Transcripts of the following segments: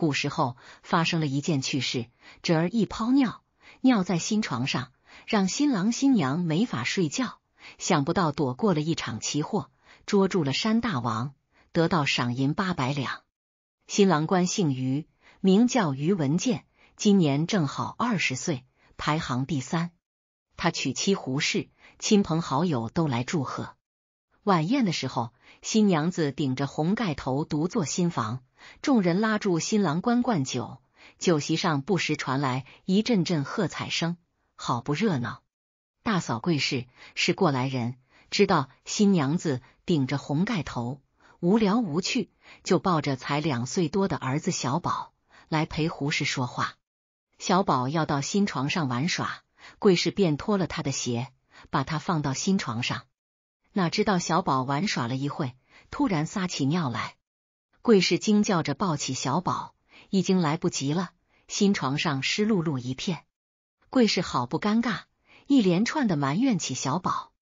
古时候发生了一件趣事，侄儿一泡尿，尿在新床上，让新郎新娘没法睡觉。想不到躲过了一场奇祸，捉住了山大王，得到赏银八百两。新郎官姓于，名叫于文健，今年正好二十岁，排行第三。他娶妻胡氏，亲朋好友都来祝贺。晚宴的时候，新娘子顶着红盖头独坐新房。众人拉住新郎官灌酒，酒席上不时传来一阵阵喝彩声，好不热闹。大嫂桂氏是过来人，知道新娘子顶着红盖头无聊无趣，就抱着才两岁多的儿子小宝来陪胡氏说话。小宝要到新床上玩耍，桂氏便脱了他的鞋，把他放到新床上。哪知道小宝玩耍了一会，突然撒起尿来。桂氏惊叫着抱起小宝，已经来不及了。新床上湿漉漉一片，桂氏好不尴尬，一连串的埋怨起小宝。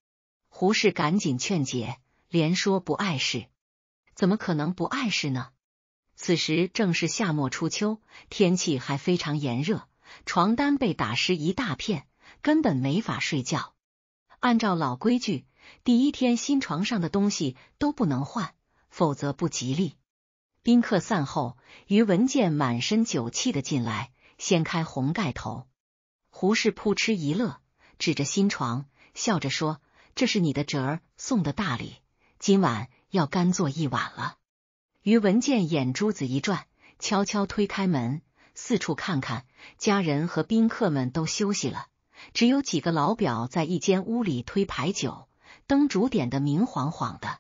胡适赶紧劝解，连说不碍事。怎么可能不碍事呢？此时正是夏末初秋，天气还非常炎热，床单被打湿一大片，根本没法睡觉。按照老规矩，第一天新床上的东西都不能换，否则不吉利。宾客散后，于文健满身酒气的进来，掀开红盖头。胡适扑哧一乐，指着新床，笑着说：“这是你的侄儿送的大礼，今晚要干坐一晚了。”于文健眼珠子一转，悄悄推开门，四处看看，家人和宾客们都休息了，只有几个老表在一间屋里推牌九，灯烛点的明晃晃的。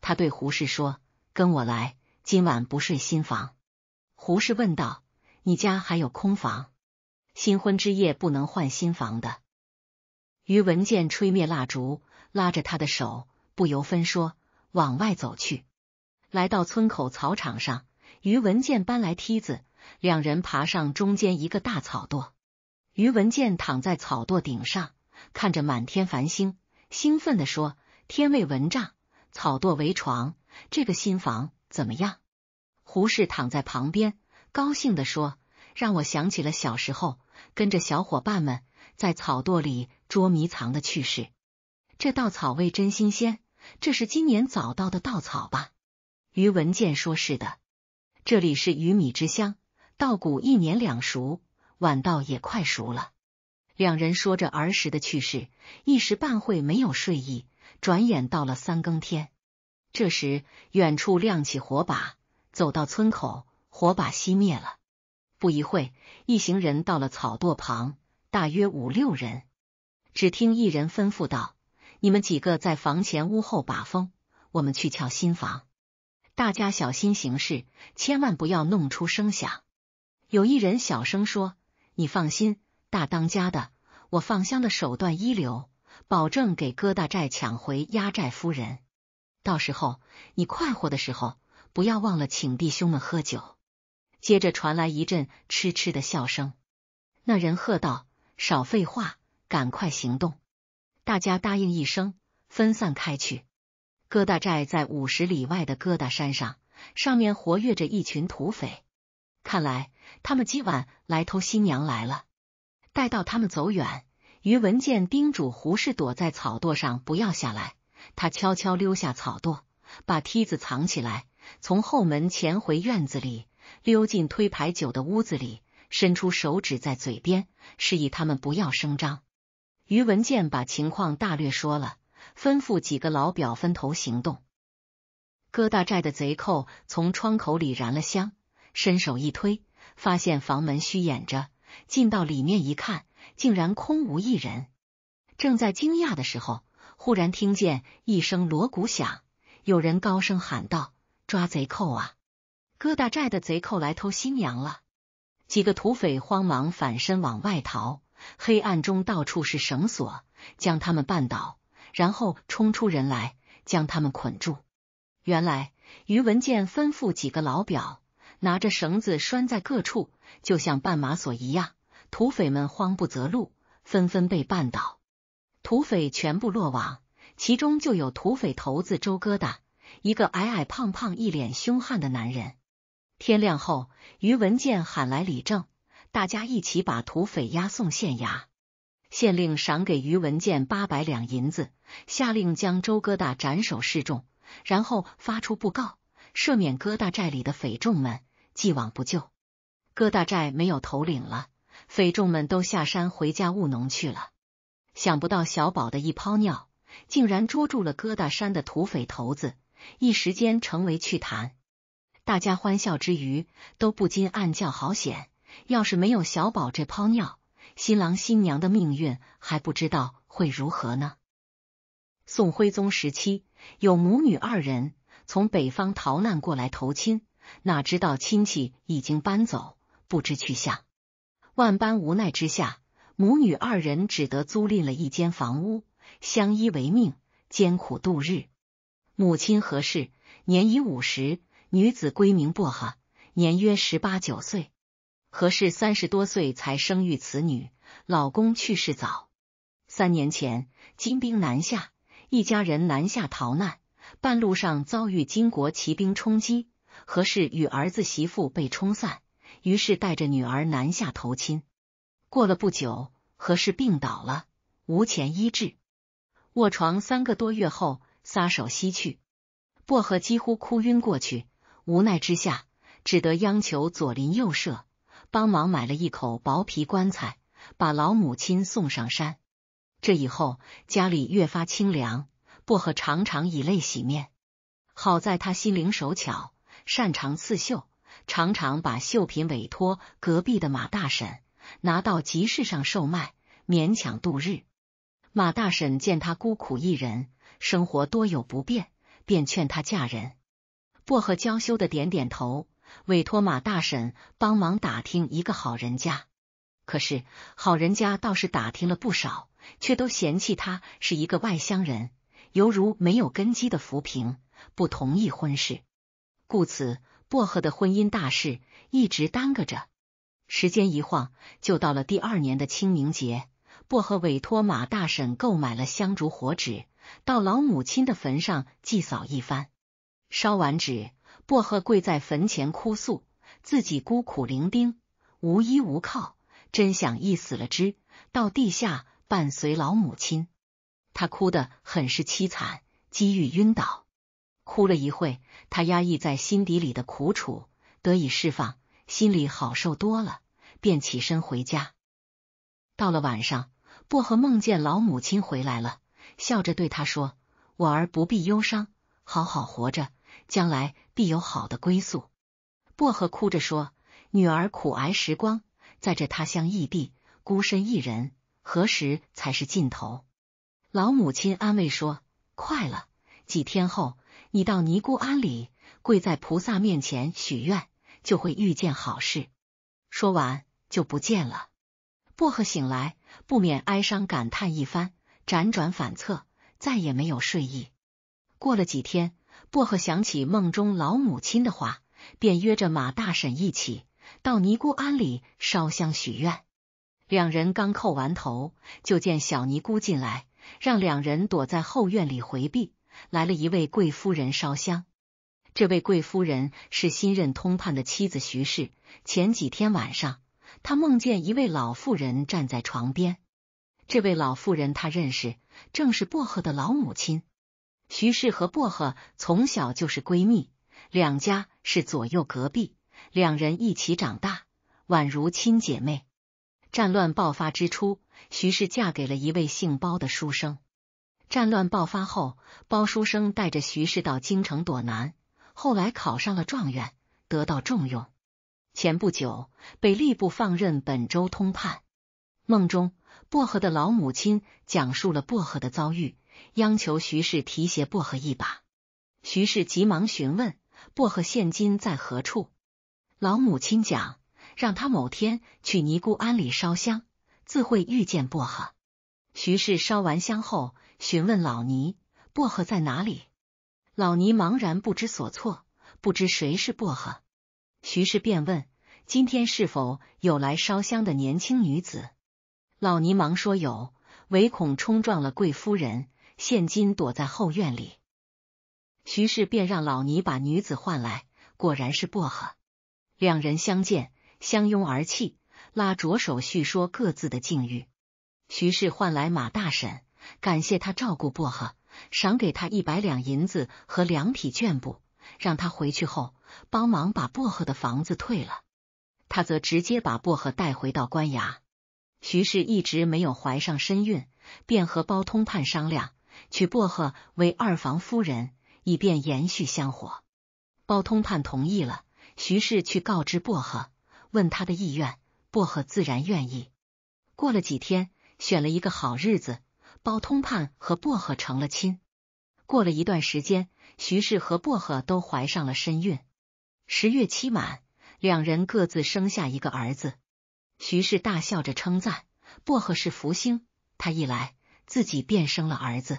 他对胡适说：“跟我来。”今晚不睡新房，胡适问道：“你家还有空房？新婚之夜不能换新房的。”于文健吹灭蜡烛，拉着他的手，不由分说往外走去。来到村口草场上，于文健搬来梯子，两人爬上中间一个大草垛。于文健躺在草垛顶上，看着满天繁星，兴奋地说：“天为蚊帐，草垛为床，这个新房怎么样？”胡适躺在旁边，高兴地说：“让我想起了小时候跟着小伙伴们在草垛里捉迷藏的趣事。这稻草味真新鲜，这是今年早稻的稻草吧？”于文健说：“是的，这里是鱼米之乡，稻谷一年两熟，晚稻也快熟了。”两人说着儿时的趣事，一时半会没有睡意。转眼到了三更天，这时远处亮起火把。走到村口，火把熄灭了。不一会一行人到了草垛旁，大约五六人。只听一人吩咐道：“你们几个在房前屋后把风，我们去撬新房。大家小心行事，千万不要弄出声响。”有一人小声说：“你放心，大当家的，我放香的手段一流，保证给疙瘩寨抢回压寨夫人。到时候你快活的时候。”不要忘了请弟兄们喝酒。接着传来一阵痴痴的笑声。那人喝道：“少废话，赶快行动！”大家答应一声，分散开去。疙瘩寨在五十里外的疙瘩山上，上面活跃着一群土匪。看来他们今晚来偷新娘来了。待到他们走远，于文健叮嘱胡适躲在草垛上，不要下来。他悄悄溜下草垛，把梯子藏起来。从后门潜回院子里，溜进推牌九的屋子里，伸出手指在嘴边示意他们不要声张。于文健把情况大略说了，吩咐几个老表分头行动。疙瘩寨的贼寇从窗口里燃了香，伸手一推，发现房门虚掩着，进到里面一看，竟然空无一人。正在惊讶的时候，忽然听见一声锣鼓响，有人高声喊道。抓贼寇啊！疙瘩寨的贼寇来偷新娘了。几个土匪慌忙反身往外逃，黑暗中到处是绳索，将他们绊倒，然后冲出人来将他们捆住。原来于文健吩咐几个老表拿着绳子拴在各处，就像绊马索一样，土匪们慌不择路，纷纷被绊倒，土匪全部落网，其中就有土匪头子周疙瘩。一个矮矮胖胖、一脸凶悍的男人。天亮后，于文健喊来李正，大家一起把土匪押送县衙。县令赏给于文健八百两银子，下令将周疙瘩斩首示众，然后发出布告，赦免疙瘩寨里的匪众们，既往不咎。疙瘩寨没有头领了，匪众们都下山回家务农去了。想不到小宝的一泡尿，竟然捉住了疙瘩山的土匪头子。一时间成为趣谈，大家欢笑之余，都不禁暗叫好险。要是没有小宝这泡尿，新郎新娘的命运还不知道会如何呢。宋徽宗时期，有母女二人从北方逃难过来投亲，哪知道亲戚已经搬走，不知去向。万般无奈之下，母女二人只得租赁了一间房屋，相依为命，艰苦度日。母亲何氏年已五十，女子闺名薄荷，年约十八九岁。何氏三十多岁才生育此女，老公去世早。三年前，金兵南下，一家人南下逃难，半路上遭遇金国骑兵冲击，何氏与儿子媳妇被冲散，于是带着女儿南下投亲。过了不久，何氏病倒了，无钱医治，卧床三个多月后。撒手西去，薄荷几乎哭晕过去。无奈之下，只得央求左邻右舍帮忙买了一口薄皮棺材，把老母亲送上山。这以后，家里越发清凉。薄荷常常以泪洗面。好在他心灵手巧，擅长刺绣，常常把绣品委托隔壁的马大婶拿到集市上售卖，勉强度日。马大婶见他孤苦一人。生活多有不便，便劝她嫁人。薄荷娇羞的点点头，委托马大婶帮忙打听一个好人家。可是好人家倒是打听了不少，却都嫌弃她是一个外乡人，犹如没有根基的浮萍，不同意婚事。故此，薄荷的婚姻大事一直耽搁着。时间一晃，就到了第二年的清明节。薄荷委托马大婶购买了香烛火纸。到老母亲的坟上祭扫一番，烧完纸，薄荷跪在坟前哭诉自己孤苦伶仃，无依无靠，真想一死了之，到地下伴随老母亲。他哭得很是凄惨，几欲晕倒。哭了一会，他压抑在心底里的苦楚得以释放，心里好受多了，便起身回家。到了晚上，薄荷梦见老母亲回来了。笑着对他说：“我儿不必忧伤，好好活着，将来必有好的归宿。”薄荷哭着说：“女儿苦挨时光，在这他乡异地，孤身一人，何时才是尽头？”老母亲安慰说：“快了，几天后你到尼姑庵里，跪在菩萨面前许愿，就会遇见好事。”说完就不见了。薄荷醒来，不免哀伤，感叹一番。辗转反侧，再也没有睡意。过了几天，薄荷想起梦中老母亲的话，便约着马大婶一起到尼姑庵里烧香许愿。两人刚叩完头，就见小尼姑进来，让两人躲在后院里回避。来了一位贵夫人烧香，这位贵夫人是新任通判的妻子徐氏。前几天晚上，她梦见一位老妇人站在床边。这位老妇人，她认识，正是薄荷的老母亲。徐氏和薄荷从小就是闺蜜，两家是左右隔壁，两人一起长大，宛如亲姐妹。战乱爆发之初，徐氏嫁给了一位姓包的书生。战乱爆发后，包书生带着徐氏到京城躲难，后来考上了状元，得到重用。前不久被吏部放任本州通判。梦中。薄荷的老母亲讲述了薄荷的遭遇，央求徐氏提携薄荷一把。徐氏急忙询问薄荷现今在何处。老母亲讲，让他某天去尼姑庵里烧香，自会遇见薄荷。徐氏烧完香后，询问老尼薄荷在哪里。老尼茫然不知所措，不知谁是薄荷。徐氏便问：今天是否有来烧香的年轻女子？老尼忙说：“有，唯恐冲撞了贵夫人，现今躲在后院里。”徐氏便让老尼把女子唤来，果然是薄荷。两人相见，相拥而泣，拉着手叙说各自的境遇。徐氏唤来马大婶，感谢他照顾薄荷，赏给他一百两银子和两匹绢布，让他回去后帮忙把薄荷的房子退了。他则直接把薄荷带回到官衙。徐氏一直没有怀上身孕，便和包通判商量娶薄荷为二房夫人，以便延续香火。包通判同意了，徐氏去告知薄荷，问他的意愿，薄荷自然愿意。过了几天，选了一个好日子，包通判和薄荷成了亲。过了一段时间，徐氏和薄荷都怀上了身孕。十月期满，两人各自生下一个儿子。徐氏大笑着称赞：“薄荷是福星，他一来，自己便生了儿子。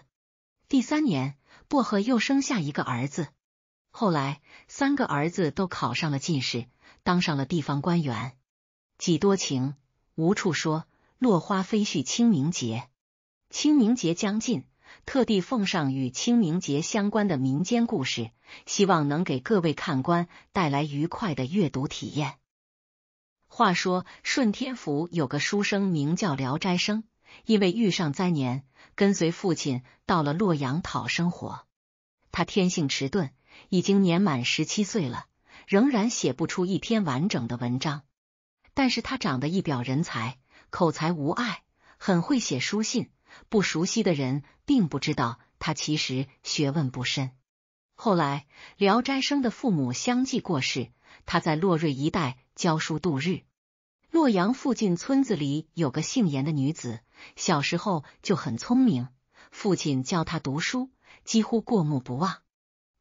第三年，薄荷又生下一个儿子。后来，三个儿子都考上了进士，当上了地方官员。几多情，无处说，落花飞絮清明节。清明节将近，特地奉上与清明节相关的民间故事，希望能给各位看官带来愉快的阅读体验。”话说顺天府有个书生名叫聊斋生，因为遇上灾年，跟随父亲到了洛阳讨生活。他天性迟钝，已经年满十七岁了，仍然写不出一篇完整的文章。但是他长得一表人才，口才无碍，很会写书信。不熟悉的人并不知道他其实学问不深。后来聊斋生的父母相继过世，他在洛瑞一带。教书度日。洛阳附近村子里有个姓严的女子，小时候就很聪明，父亲教她读书，几乎过目不忘。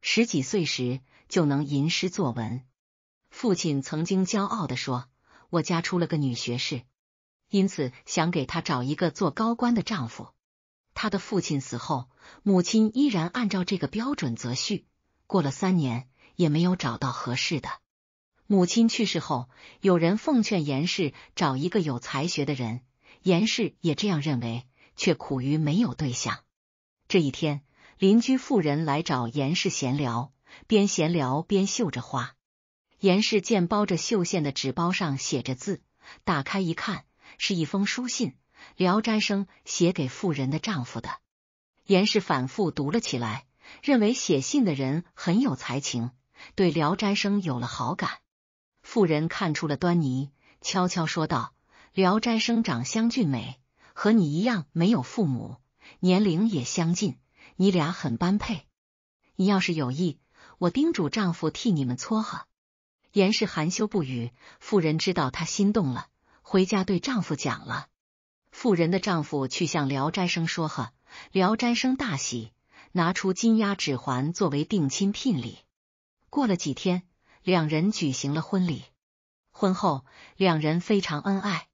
十几岁时就能吟诗作文。父亲曾经骄傲的说：“我家出了个女学士。”因此想给她找一个做高官的丈夫。她的父亲死后，母亲依然按照这个标准择婿。过了三年，也没有找到合适的。母亲去世后，有人奉劝严氏找一个有才学的人，严氏也这样认为，却苦于没有对象。这一天，邻居妇人来找严氏闲聊，边闲聊边绣着花。严氏见包着绣线的纸包上写着字，打开一看，是一封书信，聊斋生写给妇人的丈夫的。严氏反复读了起来，认为写信的人很有才情，对聊斋生有了好感。妇人看出了端倪，悄悄说道：“聊斋生长相俊美，和你一样没有父母，年龄也相近，你俩很般配。你要是有意，我叮嘱丈夫替你们撮合。”严氏含羞不语。妇人知道她心动了，回家对丈夫讲了。妇人的丈夫去向聊斋生说和，聊斋生大喜，拿出金鸭指环作为定亲聘礼。过了几天。两人举行了婚礼，婚后两人非常恩爱。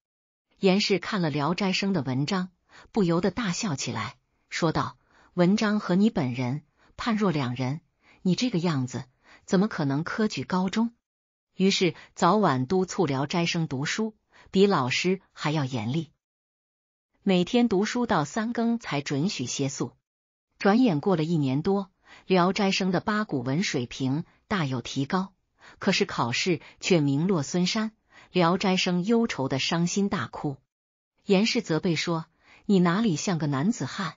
严氏看了《聊斋生》的文章，不由得大笑起来，说道：“文章和你本人判若两人，你这个样子怎么可能科举高中？”于是早晚督促《聊斋生》读书，比老师还要严厉，每天读书到三更才准许歇宿。转眼过了一年多，《聊斋生》的八股文水平大有提高。可是考试却名落孙山，聊斋生忧愁的伤心大哭。严氏责备说：“你哪里像个男子汉？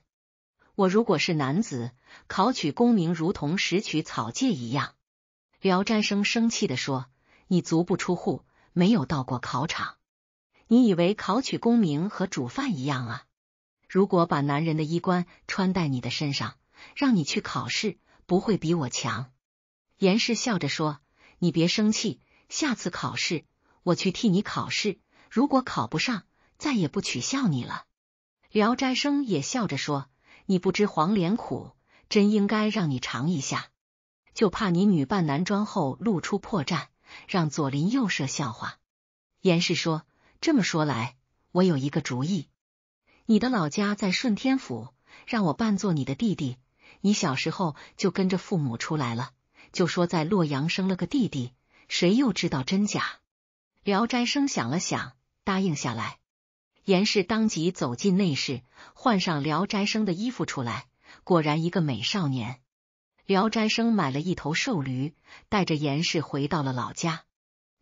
我如果是男子，考取功名如同拾取草芥一样。”聊斋生生气的说：“你足不出户，没有到过考场，你以为考取功名和煮饭一样啊？如果把男人的衣冠穿戴你的身上，让你去考试，不会比我强？”严氏笑着说。你别生气，下次考试我去替你考试。如果考不上，再也不取笑你了。聊斋生也笑着说：“你不知黄连苦，真应该让你尝一下。就怕你女扮男装后露出破绽，让左邻右舍笑话。”严氏说：“这么说来，我有一个主意。你的老家在顺天府，让我扮作你的弟弟。你小时候就跟着父母出来了。”就说在洛阳生了个弟弟，谁又知道真假？聊斋生想了想，答应下来。严氏当即走进内室，换上聊斋生的衣服出来，果然一个美少年。聊斋生买了一头瘦驴，带着严氏回到了老家。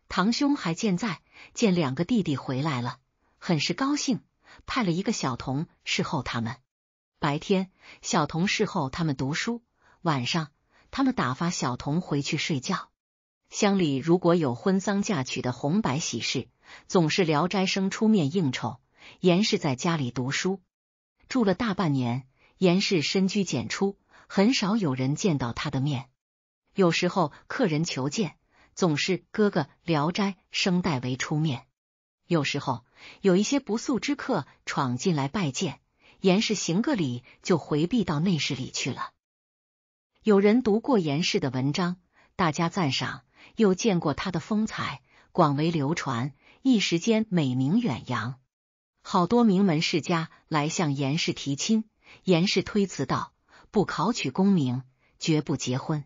堂兄还健在，见两个弟弟回来了，很是高兴，派了一个小童侍候他们。白天，小童侍候他们读书；晚上。他们打发小童回去睡觉。乡里如果有婚丧嫁娶的红白喜事，总是聊斋生出面应酬。严氏在家里读书，住了大半年。严氏深居简出，很少有人见到他的面。有时候客人求见，总是哥哥聊斋生代为出面。有时候有一些不速之客闯进来拜见，严氏行个礼就回避到内室里去了。有人读过严氏的文章，大家赞赏；又见过他的风采，广为流传，一时间美名远扬。好多名门世家来向严氏提亲，严氏推辞道：“不考取功名，绝不结婚。”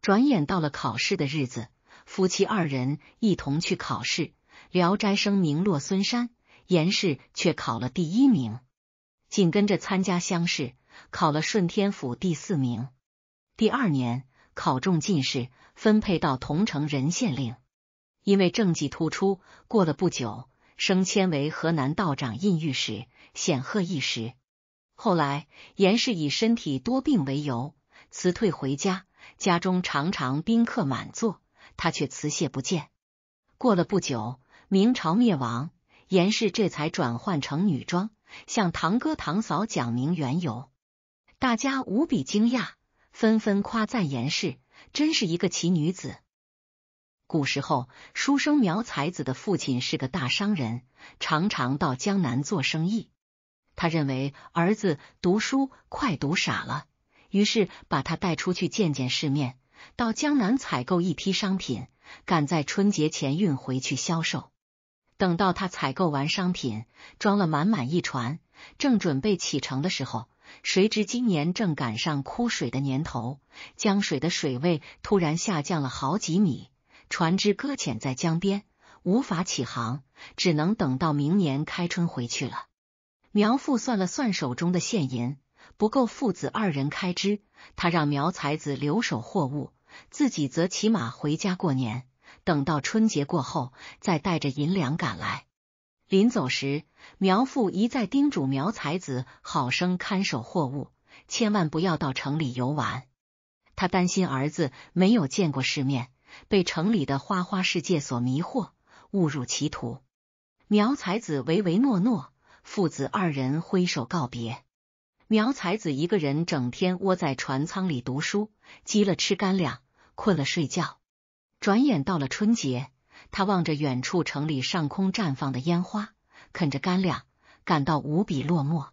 转眼到了考试的日子，夫妻二人一同去考试。聊斋声名落孙山，严氏却考了第一名，紧跟着参加乡试，考了顺天府第四名。第二年考中进士，分配到桐城任县令。因为政绩突出，过了不久升迁为河南道长印御史，显赫一时。后来严氏以身体多病为由辞退回家，家中常常宾客满座，他却辞谢不见。过了不久，明朝灭亡，严氏这才转换成女装，向堂哥堂嫂讲明缘由，大家无比惊讶。纷纷夸赞严氏，真是一个奇女子。古时候，书生苗才子的父亲是个大商人，常常到江南做生意。他认为儿子读书快读傻了，于是把他带出去见见世面，到江南采购一批商品，赶在春节前运回去销售。等到他采购完商品，装了满满一船，正准备启程的时候。谁知今年正赶上枯水的年头，江水的水位突然下降了好几米，船只搁浅在江边，无法起航，只能等到明年开春回去了。苗父算了算手中的现银，不够父子二人开支，他让苗才子留守货物，自己则骑马回家过年，等到春节过后再带着银两赶来。临走时，苗父一再叮嘱苗才子好生看守货物，千万不要到城里游玩。他担心儿子没有见过世面，被城里的花花世界所迷惑，误入歧途。苗才子唯唯诺诺，父子二人挥手告别。苗才子一个人整天窝在船舱里读书，饥了吃干粮，困了睡觉。转眼到了春节。他望着远处城里上空绽放的烟花，啃着干粮，感到无比落寞。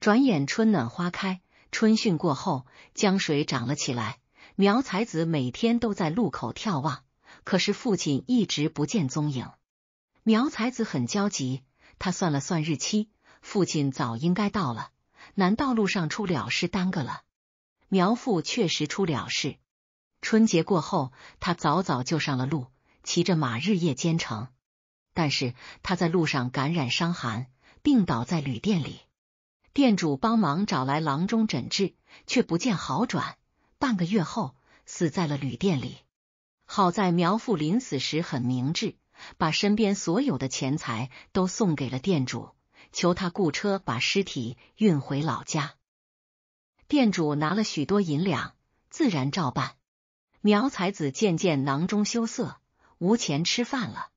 转眼春暖花开，春汛过后，江水涨了起来。苗才子每天都在路口眺望，可是父亲一直不见踪影。苗才子很焦急，他算了算日期，父亲早应该到了，难道路上出了事耽搁了？苗父确实出了事。春节过后，他早早就上了路。骑着马日夜兼程，但是他在路上感染伤寒，病倒在旅店里。店主帮忙找来郎中诊治，却不见好转。半个月后，死在了旅店里。好在苗父临死时很明智，把身边所有的钱财都送给了店主，求他雇车把尸体运回老家。店主拿了许多银两，自然照办。苗才子渐渐囊中羞涩。无钱吃饭了。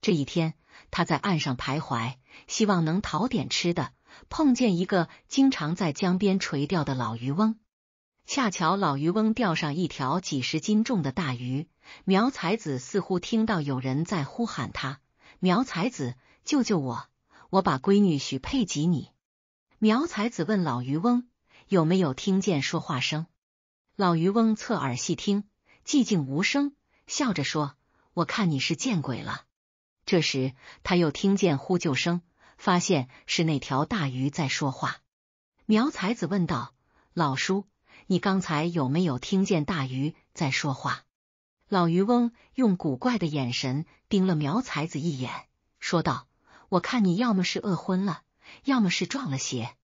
这一天，他在岸上徘徊，希望能讨点吃的。碰见一个经常在江边垂钓的老渔翁，恰巧老渔翁钓上一条几十斤重的大鱼。苗才子似乎听到有人在呼喊他：“苗才子，救救我！我把闺女许配给你。”苗才子问老渔翁有没有听见说话声，老渔翁侧耳细听，寂静无声，笑着说。我看你是见鬼了。这时，他又听见呼救声，发现是那条大鱼在说话。苗才子问道：“老叔，你刚才有没有听见大鱼在说话？”老渔翁用古怪的眼神盯了苗才子一眼，说道：“我看你要么是饿昏了，要么是撞了邪。”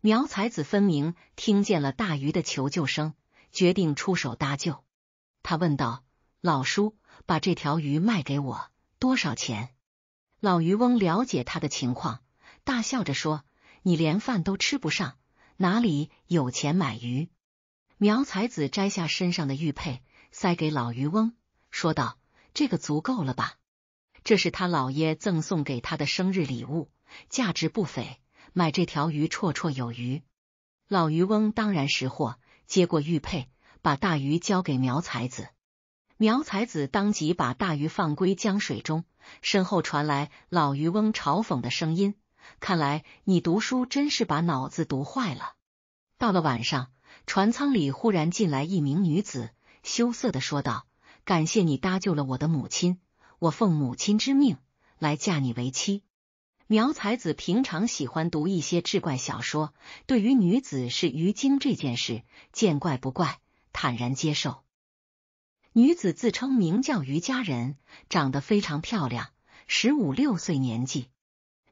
苗才子分明听见了大鱼的求救声，决定出手搭救。他问道：“老叔。”把这条鱼卖给我多少钱？老渔翁了解他的情况，大笑着说：“你连饭都吃不上，哪里有钱买鱼？”苗才子摘下身上的玉佩，塞给老渔翁，说道：“这个足够了吧？这是他姥爷赠送给他的生日礼物，价值不菲，买这条鱼绰绰有余。”老渔翁当然识货，接过玉佩，把大鱼交给苗才子。苗才子当即把大鱼放归江水中，身后传来老渔翁嘲讽的声音：“看来你读书真是把脑子读坏了。”到了晚上，船舱里忽然进来一名女子，羞涩的说道：“感谢你搭救了我的母亲，我奉母亲之命来嫁你为妻。”苗才子平常喜欢读一些志怪小说，对于女子是鱼精这件事，见怪不怪，坦然接受。女子自称名叫于家人，长得非常漂亮，十五六岁年纪。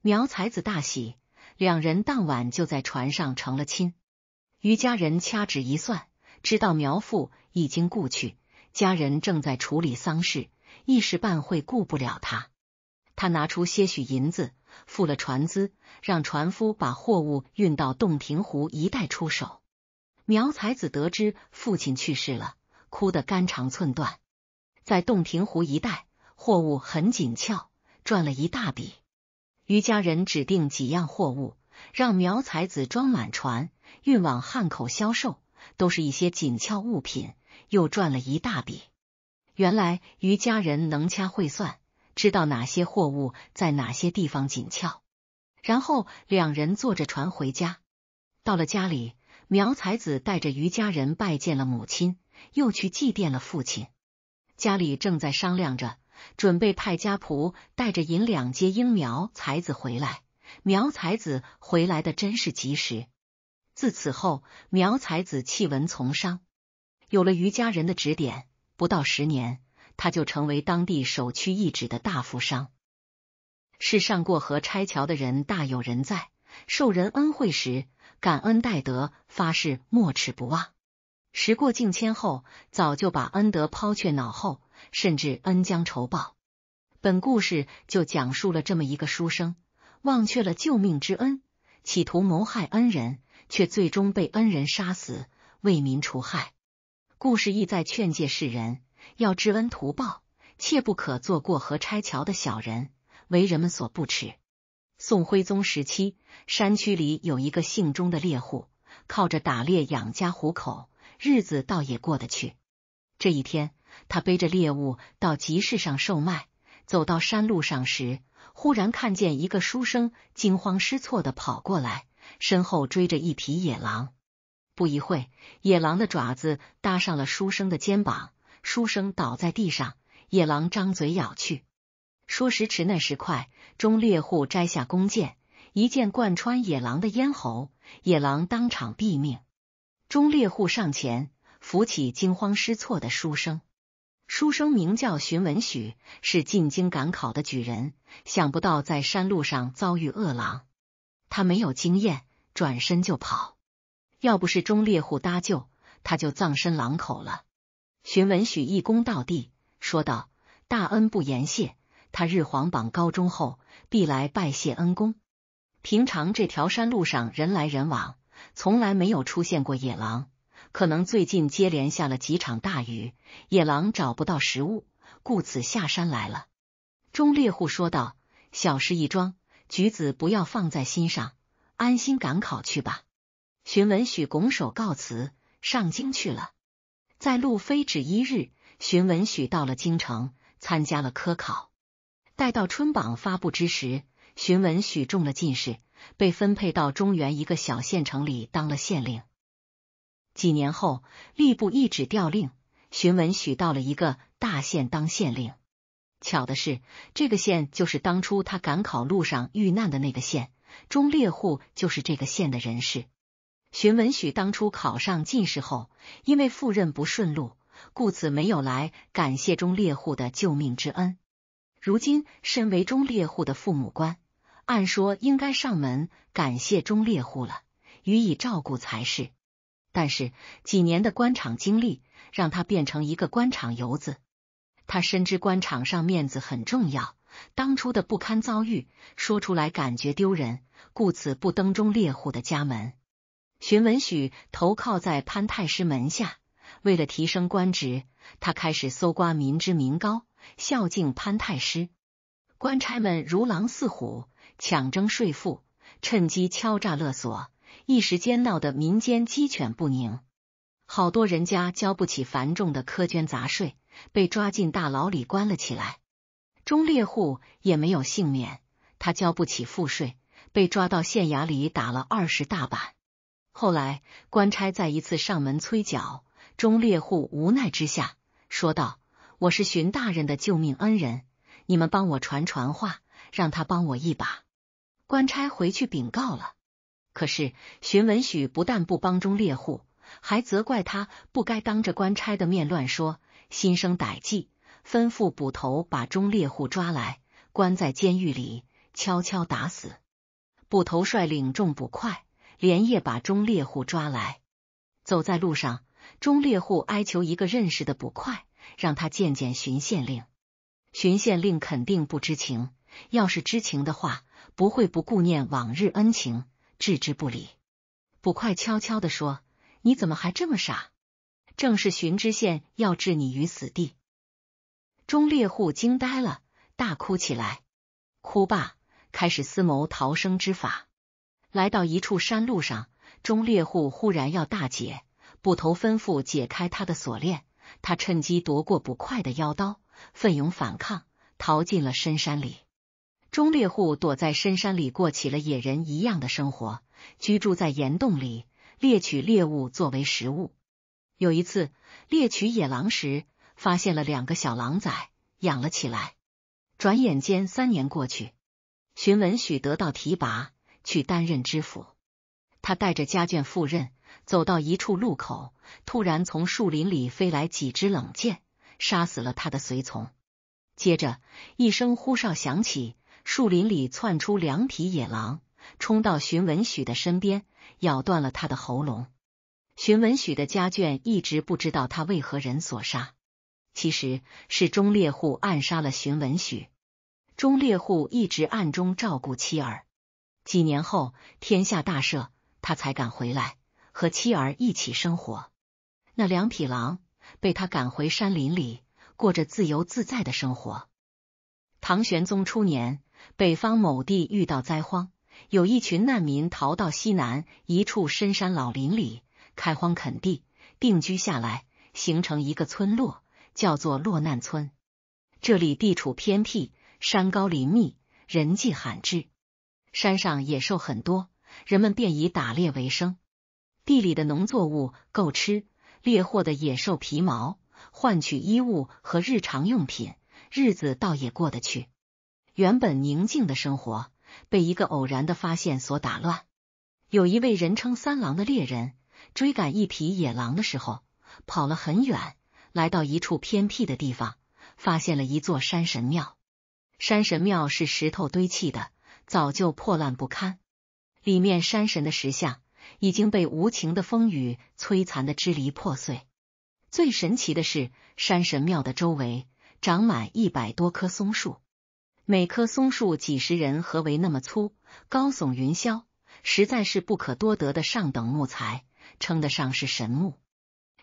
苗才子大喜，两人当晚就在船上成了亲。于家人掐指一算，知道苗父已经故去，家人正在处理丧事，一时半会顾不了他。他拿出些许银子付了船资，让船夫把货物运到洞庭湖一带出手。苗才子得知父亲去世了。哭得肝肠寸断。在洞庭湖一带，货物很紧俏，赚了一大笔。于家人指定几样货物，让苗才子装满船，运往汉口销售，都是一些紧俏物品，又赚了一大笔。原来于家人能掐会算，知道哪些货物在哪些地方紧俏。然后两人坐着船回家。到了家里，苗才子带着于家人拜见了母亲。又去祭奠了父亲，家里正在商量着准备派家仆带着银两接英苗才子回来。苗才子回来的真是及时。自此后，苗才子弃文从商，有了余家人的指点，不到十年，他就成为当地首屈一指的大富商。世上过河拆桥的人大有人在，受人恩惠时感恩戴德，发誓没齿不忘。时过境迁后，早就把恩德抛却脑后，甚至恩将仇报。本故事就讲述了这么一个书生，忘却了救命之恩，企图谋害恩人，却最终被恩人杀死，为民除害。故事意在劝诫世人要知恩图报，切不可做过河拆桥的小人，为人们所不耻。宋徽宗时期，山区里有一个姓钟的猎户，靠着打猎养家糊口。日子倒也过得去。这一天，他背着猎物到集市上售卖，走到山路上时，忽然看见一个书生惊慌失措的跑过来，身后追着一匹野狼。不一会，野狼的爪子搭上了书生的肩膀，书生倒在地上，野狼张嘴咬去。说时迟，那时快，中猎户摘下弓箭，一箭贯穿野狼的咽喉，野狼当场毙命。中猎户上前扶起惊慌失措的书生，书生名叫荀文许，是进京赶考的举人，想不到在山路上遭遇恶狼，他没有经验，转身就跑，要不是中猎户搭救，他就葬身狼口了。荀文许一躬到地，说道：“大恩不言谢，他日皇榜高中后，必来拜谢恩公。”平常这条山路上人来人往。从来没有出现过野狼，可能最近接连下了几场大雨，野狼找不到食物，故此下山来了。中猎户说道：“小事一桩，举子不要放在心上，安心赶考去吧。”荀文许拱手告辞，上京去了。在路飞止一日，荀文许到了京城，参加了科考。待到春榜发布之时，荀文许中了进士。被分配到中原一个小县城里当了县令，几年后，吏部一纸调令，荀文许到了一个大县当县令。巧的是，这个县就是当初他赶考路上遇难的那个县。钟烈户就是这个县的人士。荀文许当初考上进士后，因为赴任不顺路，故此没有来感谢钟烈户的救命之恩。如今，身为钟烈户的父母官。按说应该上门感谢钟烈户了，予以照顾才是。但是几年的官场经历让他变成一个官场游子，他深知官场上面子很重要。当初的不堪遭遇说出来感觉丢人，故此不登钟烈户的家门。荀文许投靠在潘太师门下，为了提升官职，他开始搜刮民脂民膏，孝敬潘太师。官差们如狼似虎。抢征税赋，趁机敲诈勒索，一时间闹得民间鸡犬不宁。好多人家交不起繁重的苛捐杂税，被抓进大牢里关了起来。忠猎户也没有幸免，他交不起赋税，被抓到县衙里打了二十大板。后来官差再一次上门催缴，忠猎户无奈之下说道：“我是荀大人的救命恩人，你们帮我传传话。”让他帮我一把，官差回去禀告了。可是荀文许不但不帮中猎户，还责怪他不该当着官差的面乱说，心生歹计，吩咐捕头把中猎户抓来，关在监狱里，悄悄打死。捕头率领众捕快连夜把中猎户抓来。走在路上，中猎户哀求一个认识的捕快，让他见见荀县令。荀县令肯定不知情。要是知情的话，不会不顾念往日恩情，置之不理。捕快悄悄的说：“你怎么还这么傻？”正是寻知县要置你于死地。钟猎户惊呆了，大哭起来。哭罢，开始思谋逃生之法。来到一处山路上，钟猎户忽然要大解，捕头吩咐解开他的锁链。他趁机夺过捕快的腰刀，奋勇反抗，逃进了深山里。中猎户躲在深山里过起了野人一样的生活，居住在岩洞里，猎取猎物作为食物。有一次猎取野狼时，发现了两个小狼崽，养了起来。转眼间三年过去，荀文许得到提拔，去担任知府。他带着家眷赴任，走到一处路口，突然从树林里飞来几支冷箭，杀死了他的随从。接着一声呼哨响起。树林里窜出两匹野狼，冲到荀文许的身边，咬断了他的喉咙。荀文许的家眷一直不知道他为何人所杀，其实是中猎户暗杀了荀文许。中猎户一直暗中照顾妻儿，几年后天下大赦，他才敢回来和妻儿一起生活。那两匹狼被他赶回山林里，过着自由自在的生活。唐玄宗初年。北方某地遇到灾荒，有一群难民逃到西南一处深山老林里开荒垦地，定居下来，形成一个村落，叫做落难村。这里地处偏僻，山高林密，人迹罕至。山上野兽很多，人们便以打猎为生。地里的农作物够吃，猎获的野兽皮毛换取衣物和日常用品，日子倒也过得去。原本宁静的生活被一个偶然的发现所打乱。有一位人称三郎的猎人，追赶一匹野狼的时候，跑了很远，来到一处偏僻的地方，发现了一座山神庙。山神庙是石头堆砌的，早就破烂不堪。里面山神的石像已经被无情的风雨摧残的支离破碎。最神奇的是，山神庙的周围长满一百多棵松树。每棵松树几十人合围，那么粗，高耸云霄，实在是不可多得的上等木材，称得上是神木。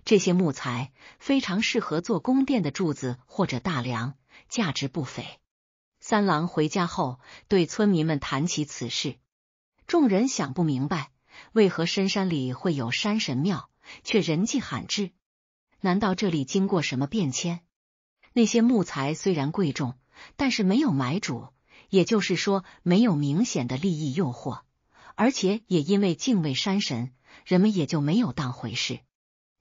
这些木材非常适合做宫殿的柱子或者大梁，价值不菲。三郎回家后对村民们谈起此事，众人想不明白，为何深山里会有山神庙，却人迹罕至？难道这里经过什么变迁？那些木材虽然贵重。但是没有买主，也就是说没有明显的利益诱惑，而且也因为敬畏山神，人们也就没有当回事。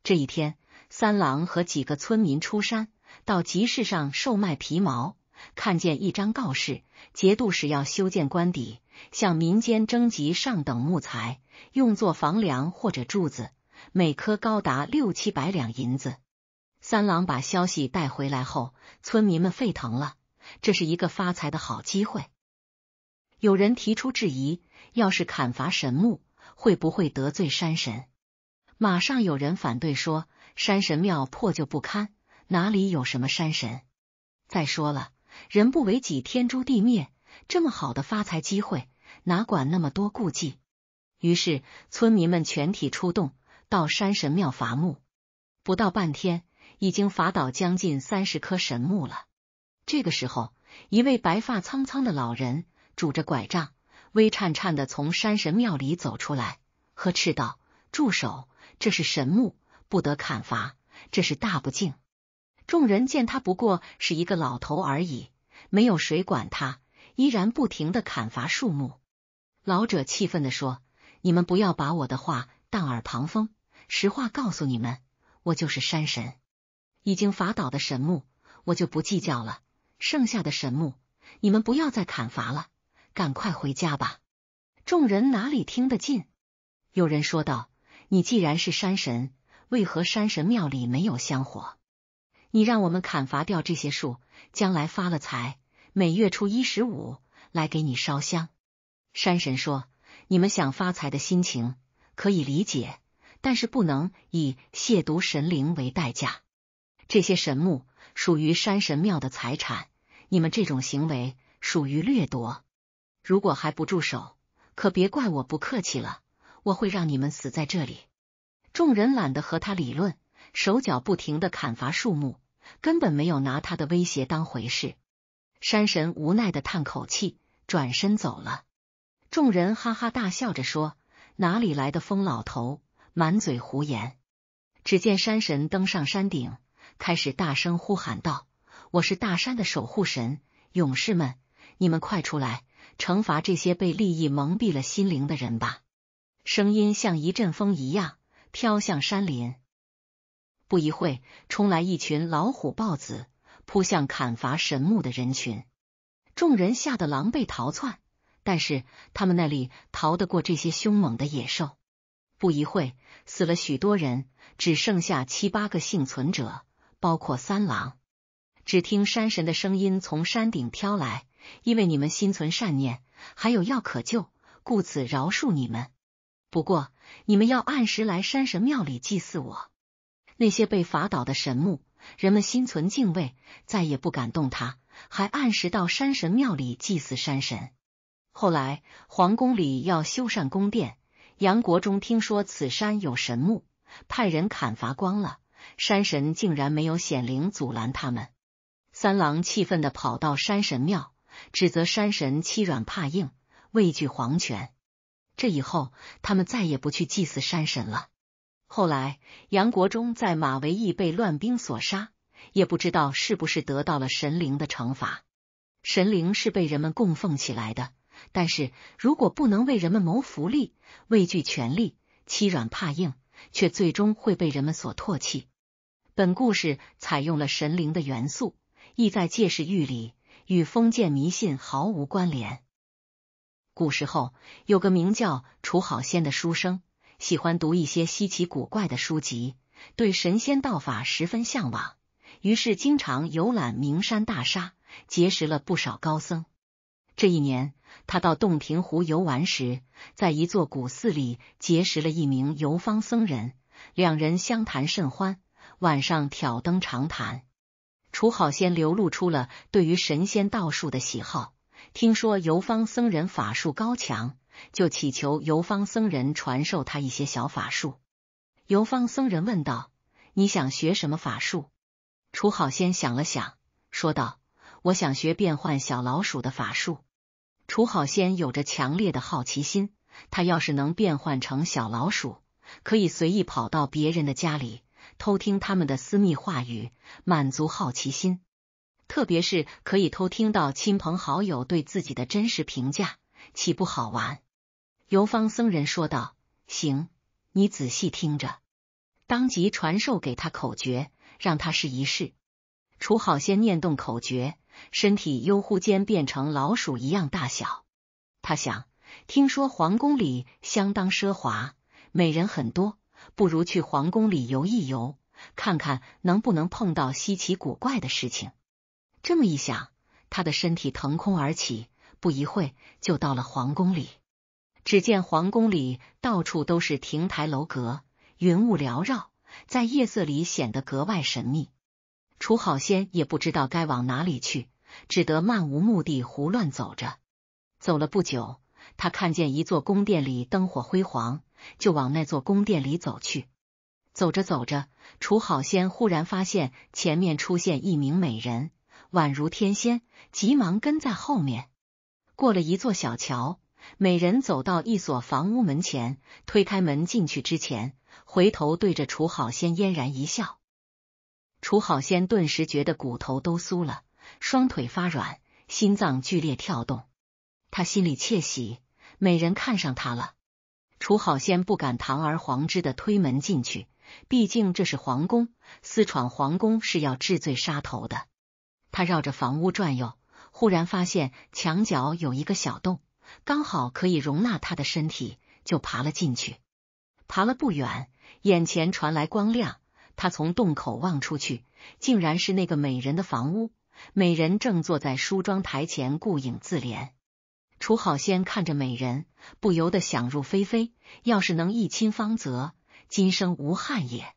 这一天，三郎和几个村民出山到集市上售卖皮毛，看见一张告示：节度使要修建官邸，向民间征集上等木材，用作房梁或者柱子，每棵高达六七百两银子。三郎把消息带回来后，村民们沸腾了。这是一个发财的好机会。有人提出质疑：要是砍伐神木，会不会得罪山神？马上有人反对说：山神庙破旧不堪，哪里有什么山神？再说了，人不为己，天诛地灭。这么好的发财机会，哪管那么多顾忌？于是村民们全体出动，到山神庙伐木。不到半天，已经伐倒将近三十棵神木了。这个时候，一位白发苍苍的老人拄着拐杖，微颤颤的从山神庙里走出来，呵斥道：“住手！这是神木，不得砍伐，这是大不敬。”众人见他不过是一个老头而已，没有谁管他，依然不停的砍伐树木。老者气愤的说：“你们不要把我的话当耳旁风。实话告诉你们，我就是山神。已经伐倒的神木，我就不计较了。”剩下的神木，你们不要再砍伐了，赶快回家吧。众人哪里听得进？有人说道：“你既然是山神，为何山神庙里没有香火？你让我们砍伐掉这些树，将来发了财，每月初一、十五来给你烧香。”山神说：“你们想发财的心情可以理解，但是不能以亵渎神灵为代价。这些神木属于山神庙的财产。”你们这种行为属于掠夺，如果还不住手，可别怪我不客气了，我会让你们死在这里。众人懒得和他理论，手脚不停的砍伐树木，根本没有拿他的威胁当回事。山神无奈的叹口气，转身走了。众人哈哈大笑着说：“哪里来的疯老头，满嘴胡言！”只见山神登上山顶，开始大声呼喊道。我是大山的守护神，勇士们，你们快出来，惩罚这些被利益蒙蔽了心灵的人吧！声音像一阵风一样飘向山林。不一会冲来一群老虎、豹子，扑向砍伐神木的人群。众人吓得狼狈逃窜，但是他们那里逃得过这些凶猛的野兽？不一会死了许多人，只剩下七八个幸存者，包括三郎。只听山神的声音从山顶飘来，因为你们心存善念，还有药可救，故此饶恕你们。不过，你们要按时来山神庙里祭祀我。那些被罚倒的神木，人们心存敬畏，再也不敢动它，还按时到山神庙里祭祀山神。后来，皇宫里要修缮宫殿，杨国忠听说此山有神木，派人砍伐光了，山神竟然没有显灵阻拦他们。三郎气愤的跑到山神庙，指责山神欺软怕硬、畏惧皇权。这以后，他们再也不去祭祀山神了。后来，杨国忠在马嵬驿被乱兵所杀，也不知道是不是得到了神灵的惩罚。神灵是被人们供奉起来的，但是如果不能为人们谋福利、畏惧权力、欺软怕硬，却最终会被人们所唾弃。本故事采用了神灵的元素。意在借势喻理，与封建迷信毫无关联。古时候有个名叫楚好仙的书生，喜欢读一些稀奇古怪的书籍，对神仙道法十分向往，于是经常游览名山大刹，结识了不少高僧。这一年，他到洞庭湖游玩时，在一座古寺里结识了一名游方僧人，两人相谈甚欢，晚上挑灯长谈。楚好仙流露出了对于神仙道术的喜好，听说游方僧人法术高强，就祈求游方僧人传授他一些小法术。游方僧人问道：“你想学什么法术？”楚好仙想了想，说道：“我想学变换小老鼠的法术。”楚好仙有着强烈的好奇心，他要是能变换成小老鼠，可以随意跑到别人的家里。偷听他们的私密话语，满足好奇心，特别是可以偷听到亲朋好友对自己的真实评价，岂不好玩？游方僧人说道：“行，你仔细听着。”当即传授给他口诀，让他试一试。楚好先念动口诀，身体悠忽间变成老鼠一样大小。他想，听说皇宫里相当奢华，美人很多。不如去皇宫里游一游，看看能不能碰到稀奇古怪的事情。这么一想，他的身体腾空而起，不一会就到了皇宫里。只见皇宫里到处都是亭台楼阁，云雾缭绕，在夜色里显得格外神秘。楚好仙也不知道该往哪里去，只得漫无目的胡乱走着。走了不久，他看见一座宫殿里灯火辉煌。就往那座宫殿里走去。走着走着，楚好仙忽然发现前面出现一名美人，宛如天仙，急忙跟在后面。过了一座小桥，美人走到一所房屋门前，推开门进去之前，回头对着楚好仙嫣然一笑。楚好仙顿时觉得骨头都酥了，双腿发软，心脏剧烈跳动。他心里窃喜，美人看上他了。楚好仙不敢堂而皇之的推门进去，毕竟这是皇宫，私闯皇宫是要治罪杀头的。他绕着房屋转悠，忽然发现墙角有一个小洞，刚好可以容纳他的身体，就爬了进去。爬了不远，眼前传来光亮，他从洞口望出去，竟然是那个美人的房屋，美人正坐在梳妆台前顾影自怜。楚好仙看着美人，不由得想入非非。要是能一亲芳泽，今生无憾也。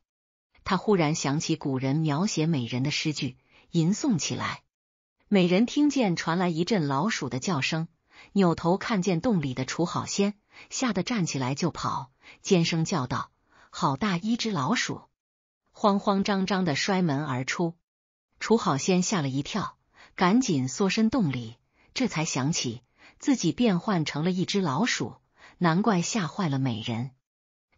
他忽然想起古人描写美人的诗句，吟诵起来。美人听见传来一阵老鼠的叫声，扭头看见洞里的楚好仙，吓得站起来就跑，尖声叫道：“好大一只老鼠！”慌慌张张的摔门而出。楚好仙吓了一跳，赶紧缩身洞里，这才想起。自己变换成了一只老鼠，难怪吓坏了美人。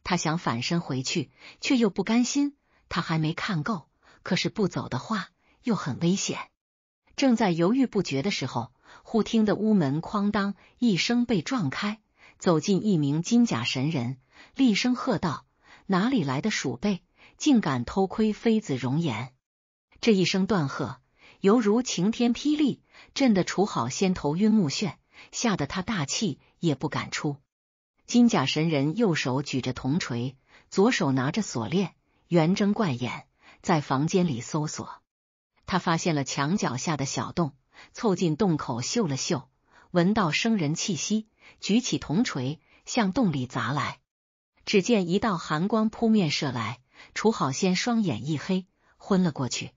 他想返身回去，却又不甘心。他还没看够，可是不走的话又很危险。正在犹豫不决的时候，忽听得屋门哐当一声被撞开，走进一名金甲神人，厉声喝道：“哪里来的鼠辈，竟敢偷窥妃子容颜！”这一声断喝犹如晴天霹雳，震得楚好先头晕目眩。吓得他大气也不敢出。金甲神人右手举着铜锤，左手拿着锁链，圆睁怪眼，在房间里搜索。他发现了墙角下的小洞，凑近洞口嗅了嗅，闻到生人气息，举起铜锤向洞里砸来。只见一道寒光扑面射来，楚好仙双眼一黑，昏了过去。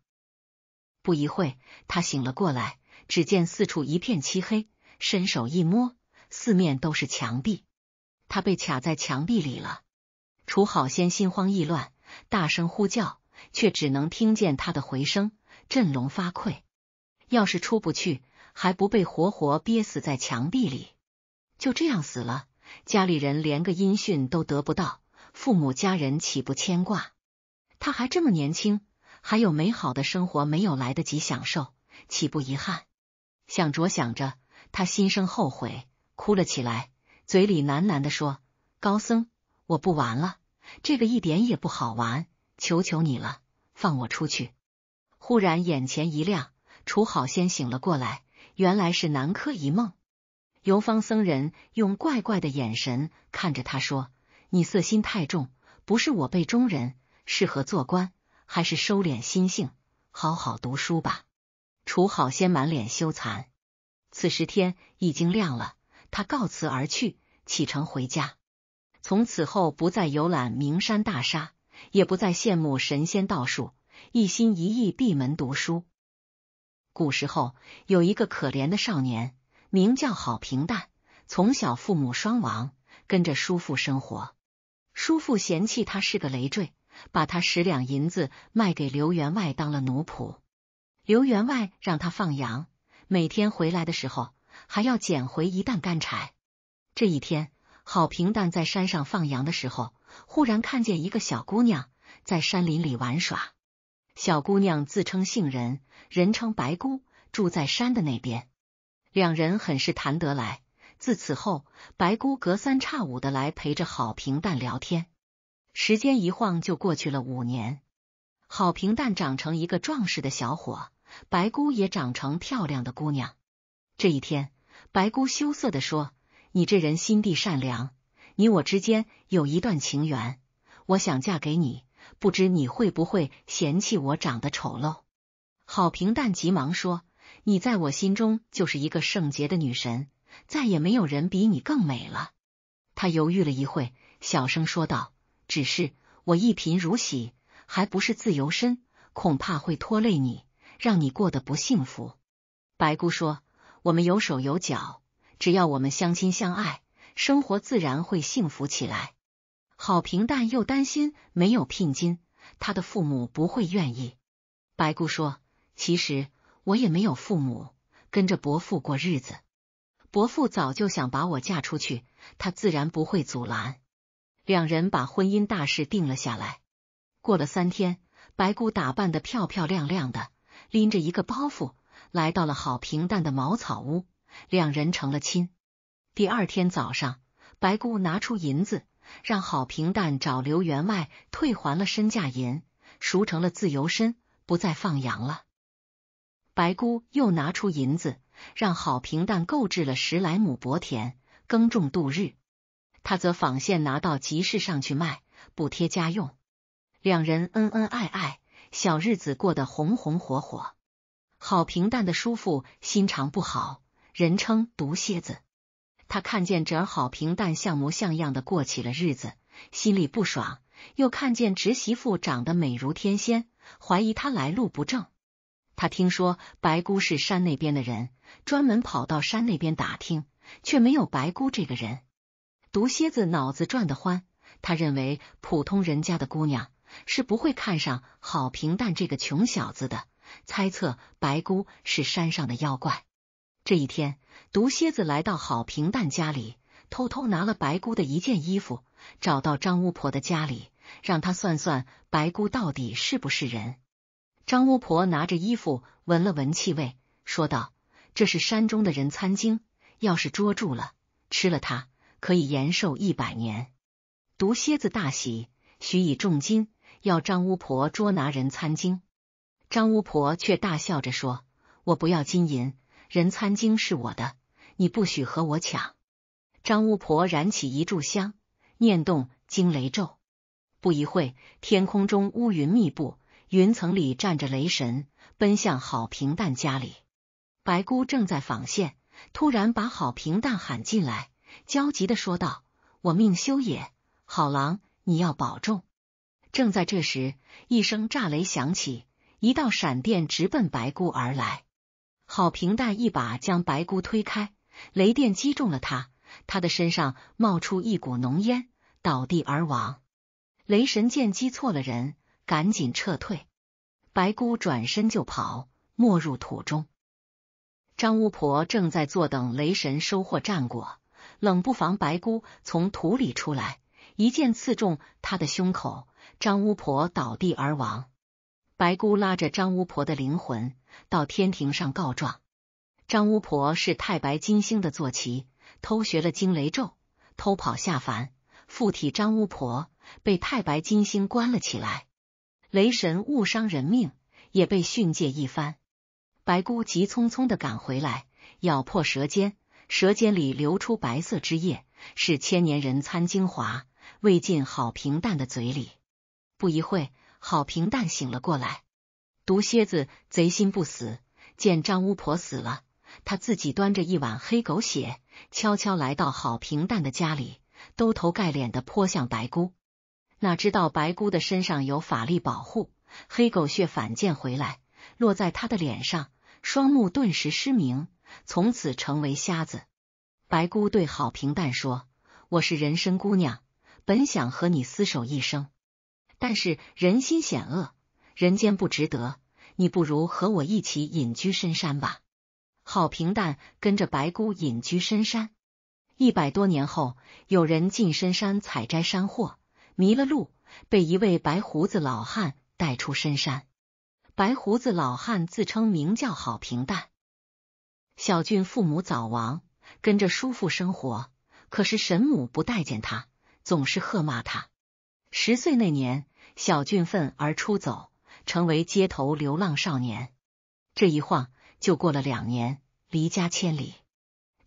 不一会，他醒了过来，只见四处一片漆黑。伸手一摸，四面都是墙壁，他被卡在墙壁里了。楚好仙心慌意乱，大声呼叫，却只能听见他的回声，振聋发聩。要是出不去，还不被活活憋死在墙壁里？就这样死了，家里人连个音讯都得不到，父母家人岂不牵挂？他还这么年轻，还有美好的生活没有来得及享受，岂不遗憾？想着想着。他心生后悔，哭了起来，嘴里喃喃的说：“高僧，我不玩了，这个一点也不好玩，求求你了，放我出去！”忽然眼前一亮，楚好仙醒了过来，原来是南柯一梦。游方僧人用怪怪的眼神看着他说：“你色心太重，不是我辈中人，适合做官，还是收敛心性，好好读书吧。”楚好仙满脸羞惭。此时天已经亮了，他告辞而去，启程回家。从此后不再游览名山大沙，也不再羡慕神仙道术，一心一意闭门读书。古时候有一个可怜的少年，名叫好平淡，从小父母双亡，跟着叔父生活。叔父嫌弃他是个累赘，把他十两银子卖给刘员外当了奴仆。刘员外让他放羊。每天回来的时候还要捡回一担干柴。这一天，好平淡在山上放羊的时候，忽然看见一个小姑娘在山林里玩耍。小姑娘自称姓仁，人称白姑，住在山的那边。两人很是谈得来，自此后，白姑隔三差五的来陪着好平淡聊天。时间一晃就过去了五年，好平淡长成一个壮实的小伙。白姑也长成漂亮的姑娘。这一天，白姑羞涩的说：“你这人心地善良，你我之间有一段情缘，我想嫁给你，不知你会不会嫌弃我长得丑陋？”好平淡急忙说：“你在我心中就是一个圣洁的女神，再也没有人比你更美了。”他犹豫了一会，小声说道：“只是我一贫如洗，还不是自由身，恐怕会拖累你。”让你过得不幸福，白姑说：“我们有手有脚，只要我们相亲相爱，生活自然会幸福起来。”好平淡又担心没有聘金，他的父母不会愿意。白姑说：“其实我也没有父母，跟着伯父过日子，伯父早就想把我嫁出去，他自然不会阻拦。”两人把婚姻大事定了下来。过了三天，白姑打扮的漂漂亮亮的。拎着一个包袱，来到了好平淡的茅草屋。两人成了亲。第二天早上，白姑拿出银子，让好平淡找刘员外退还了身价银，赎成了自由身，不再放羊了。白姑又拿出银子，让好平淡购置了十来亩薄田，耕种度日。他则纺线拿到集市上去卖，补贴家用。两人恩恩爱爱。小日子过得红红火火，好平淡的叔父心肠不好，人称毒蝎子。他看见侄儿好平淡，像模像样的过起了日子，心里不爽。又看见侄媳妇长得美如天仙，怀疑她来路不正。他听说白姑是山那边的人，专门跑到山那边打听，却没有白姑这个人。毒蝎子脑子转得欢，他认为普通人家的姑娘。是不会看上好平淡这个穷小子的。猜测白姑是山上的妖怪。这一天，毒蝎子来到好平淡家里，偷偷拿了白姑的一件衣服，找到张巫婆的家里，让她算算白姑到底是不是人。张巫婆拿着衣服闻了闻气味，说道：“这是山中的人餐巾，要是捉住了吃了它，可以延寿一百年。”毒蝎子大喜，许以重金。要张巫婆捉拿人参精，张巫婆却大笑着说：“我不要金银，人参精是我的，你不许和我抢。”张巫婆燃起一炷香，念动惊雷咒。不一会，天空中乌云密布，云层里站着雷神，奔向好平淡家里。白姑正在纺线，突然把好平淡喊进来，焦急的说道：“我命休也，好郎，你要保重。”正在这时，一声炸雷响起，一道闪电直奔白姑而来。好平淡，一把将白姑推开，雷电击中了他，他的身上冒出一股浓烟，倒地而亡。雷神见击错了人，赶紧撤退。白姑转身就跑，没入土中。张巫婆正在坐等雷神收获战果，冷不防白姑从土里出来，一剑刺中他的胸口。张巫婆倒地而亡，白姑拉着张巫婆的灵魂到天庭上告状。张巫婆是太白金星的坐骑，偷学了惊雷咒，偷跑下凡，附体张巫婆，被太白金星关了起来。雷神误伤人命，也被训诫一番。白姑急匆匆的赶回来，咬破舌尖，舌尖里流出白色汁液，是千年人参精华，喂进好平淡的嘴里。不一会郝平淡醒了过来。毒蝎子贼心不死，见张巫婆死了，他自己端着一碗黑狗血，悄悄来到郝平淡的家里，兜头盖脸的泼向白姑。哪知道白姑的身上有法力保护，黑狗血反溅回来，落在她的脸上，双目顿时失明，从此成为瞎子。白姑对郝平淡说：“我是人参姑娘，本想和你厮守一生。”但是人心险恶，人间不值得，你不如和我一起隐居深山吧。好平淡，跟着白姑隐居深山。一百多年后，有人进深山采摘山货，迷了路，被一位白胡子老汉带出深山。白胡子老汉自称名叫好平淡。小俊父母早亡，跟着叔父生活，可是神母不待见他，总是喝骂他。十岁那年，小俊愤而出走，成为街头流浪少年。这一晃就过了两年，离家千里。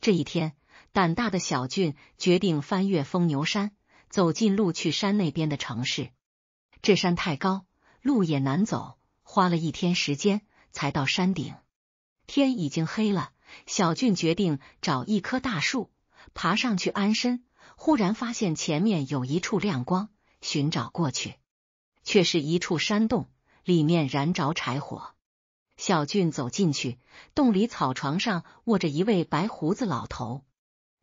这一天，胆大的小俊决定翻越风牛山，走近路去山那边的城市。这山太高，路也难走，花了一天时间才到山顶。天已经黑了，小俊决定找一棵大树爬上去安身。忽然发现前面有一处亮光。寻找过去，却是一处山洞，里面燃着柴火。小俊走进去，洞里草床上卧着一位白胡子老头。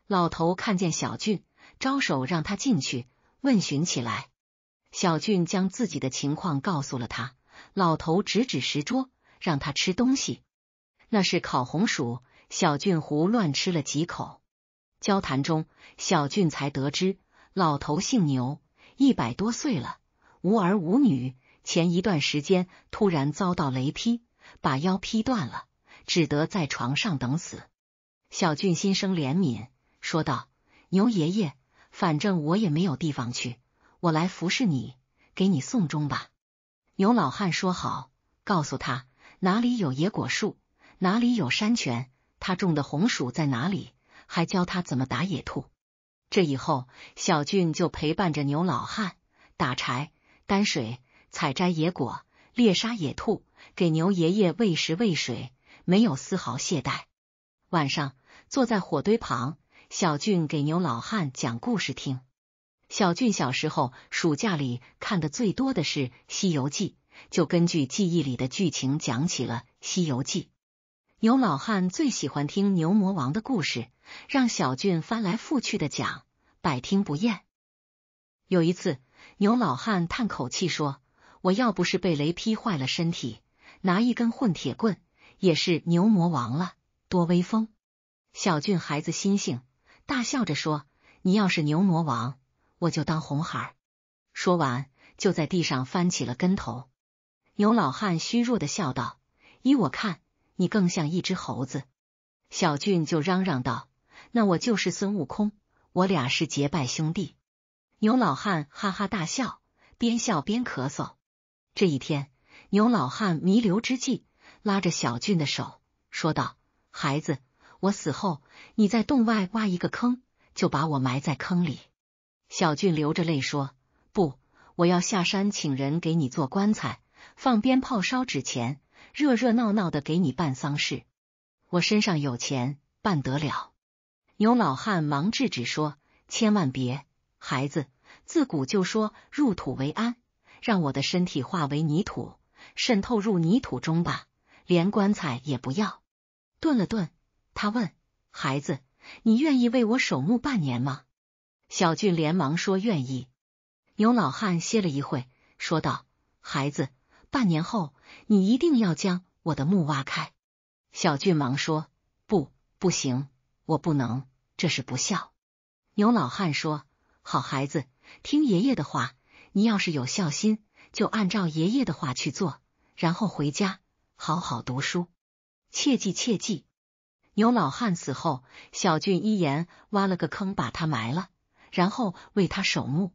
老头看见小俊，招手让他进去，问询起来。小俊将自己的情况告诉了他，老头指指石桌，让他吃东西，那是烤红薯。小俊胡乱吃了几口。交谈中，小俊才得知老头姓牛。一百多岁了，无儿无女。前一段时间突然遭到雷劈，把腰劈断了，只得在床上等死。小俊心生怜悯，说道：“牛爷爷，反正我也没有地方去，我来服侍你，给你送终吧。”牛老汉说好，告诉他哪里有野果树，哪里有山泉，他种的红薯在哪里，还教他怎么打野兔。这以后，小俊就陪伴着牛老汉打柴、担水、采摘野果、猎杀野兔，给牛爷爷喂食喂水，没有丝毫懈怠。晚上坐在火堆旁，小俊给牛老汉讲故事听。小俊小时候暑假里看的最多的是《西游记》，就根据记忆里的剧情讲起了《西游记》。牛老汉最喜欢听牛魔王的故事，让小俊翻来覆去的讲，百听不厌。有一次，牛老汉叹口气说：“我要不是被雷劈坏了身体，拿一根混铁棍也是牛魔王了，多威风。”小俊孩子心性，大笑着说：“你要是牛魔王，我就当红孩。”说完，就在地上翻起了跟头。牛老汉虚弱的笑道：“依我看。”你更像一只猴子，小俊就嚷嚷道：“那我就是孙悟空，我俩是结拜兄弟。”牛老汉哈哈大笑，边笑边咳嗽。这一天，牛老汉弥留之际，拉着小俊的手说道：“孩子，我死后，你在洞外挖一个坑，就把我埋在坑里。”小俊流着泪说：“不，我要下山请人给你做棺材，放鞭炮，烧纸钱。”热热闹闹的给你办丧事，我身上有钱，办得了。牛老汉忙制止说：“千万别，孩子，自古就说入土为安，让我的身体化为泥土，渗透入泥土中吧，连棺材也不要。”顿了顿，他问：“孩子，你愿意为我守墓半年吗？”小俊连忙说：“愿意。”牛老汉歇了一会，说道：“孩子。”半年后，你一定要将我的墓挖开。小俊忙说：“不，不行，我不能，这是不孝。”牛老汉说：“好孩子，听爷爷的话。你要是有孝心，就按照爷爷的话去做，然后回家好好读书。切记，切记。”牛老汉死后，小俊依言挖了个坑，把他埋了，然后为他守墓，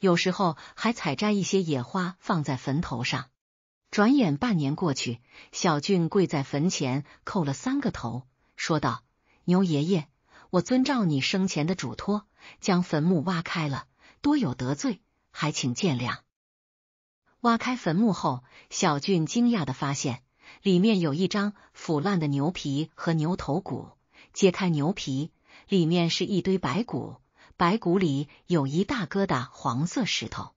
有时候还采摘一些野花放在坟头上。转眼半年过去，小俊跪在坟前叩了三个头，说道：“牛爷爷，我遵照你生前的嘱托，将坟墓挖开了，多有得罪，还请见谅。”挖开坟墓后，小俊惊讶的发现，里面有一张腐烂的牛皮和牛头骨。揭开牛皮，里面是一堆白骨，白骨里有一大疙瘩黄色石头。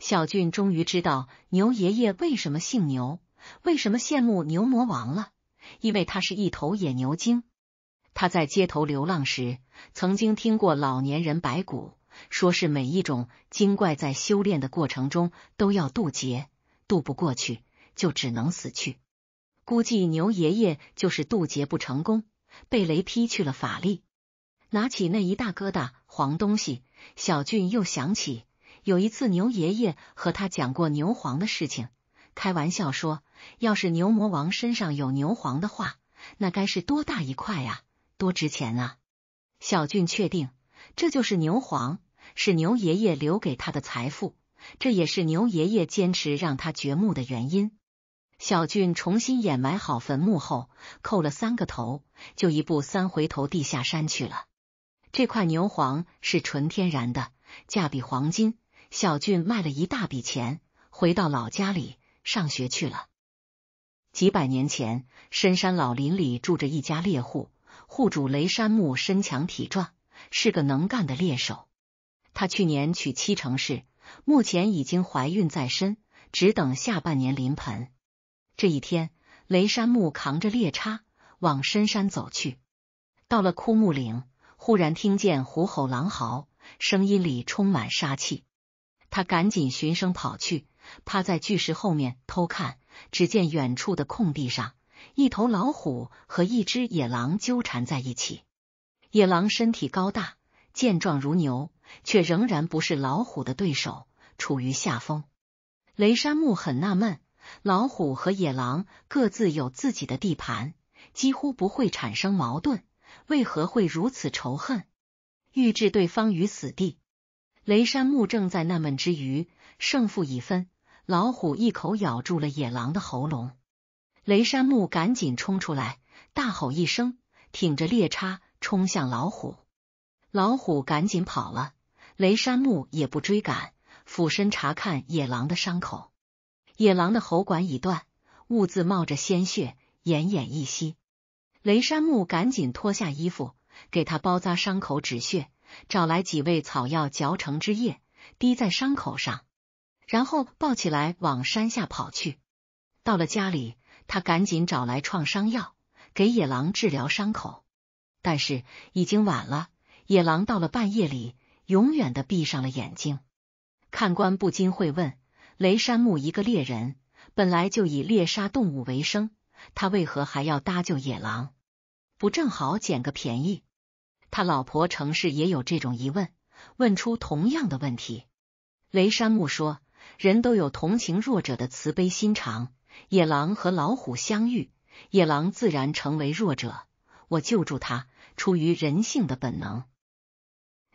小俊终于知道牛爷爷为什么姓牛，为什么羡慕牛魔王了，因为他是一头野牛精。他在街头流浪时，曾经听过老年人白骨说，是每一种精怪在修炼的过程中都要渡劫，渡不过去就只能死去。估计牛爷爷就是渡劫不成功，被雷劈去了法力。拿起那一大疙瘩黄东西，小俊又想起。有一次，牛爷爷和他讲过牛黄的事情，开玩笑说，要是牛魔王身上有牛黄的话，那该是多大一块啊，多值钱啊！小俊确定这就是牛黄，是牛爷爷留给他的财富，这也是牛爷爷坚持让他掘墓的原因。小俊重新掩埋好坟墓后，叩了三个头，就一步三回头地下山去了。这块牛黄是纯天然的，价比黄金。小俊卖了一大笔钱，回到老家里上学去了。几百年前，深山老林里住着一家猎户，户主雷山木身强体壮，是个能干的猎手。他去年娶七成氏，目前已经怀孕在身，只等下半年临盆。这一天，雷山木扛着猎叉往深山走去，到了枯木岭，忽然听见虎吼狼嚎，声音里充满杀气。他赶紧循声跑去，趴在巨石后面偷看。只见远处的空地上，一头老虎和一只野狼纠缠在一起。野狼身体高大，健壮如牛，却仍然不是老虎的对手，处于下风。雷山木很纳闷，老虎和野狼各自有自己的地盘，几乎不会产生矛盾，为何会如此仇恨，欲置对方于死地？雷山木正在纳闷之余，胜负已分。老虎一口咬住了野狼的喉咙，雷山木赶紧冲出来，大吼一声，挺着猎叉冲向老虎。老虎赶紧跑了，雷山木也不追赶，俯身查看野狼的伤口。野狼的喉管已断，兀自冒着鲜血，奄奄一息。雷山木赶紧脱下衣服，给他包扎伤口止血。找来几味草药，嚼成汁液，滴在伤口上，然后抱起来往山下跑去。到了家里，他赶紧找来创伤药，给野狼治疗伤口。但是已经晚了，野狼到了半夜里，永远的闭上了眼睛。看官不禁会问：雷山木一个猎人，本来就以猎杀动物为生，他为何还要搭救野狼？不正好捡个便宜？他老婆程氏也有这种疑问，问出同样的问题。雷山木说：“人都有同情弱者的慈悲心肠。野狼和老虎相遇，野狼自然成为弱者，我救助他，出于人性的本能。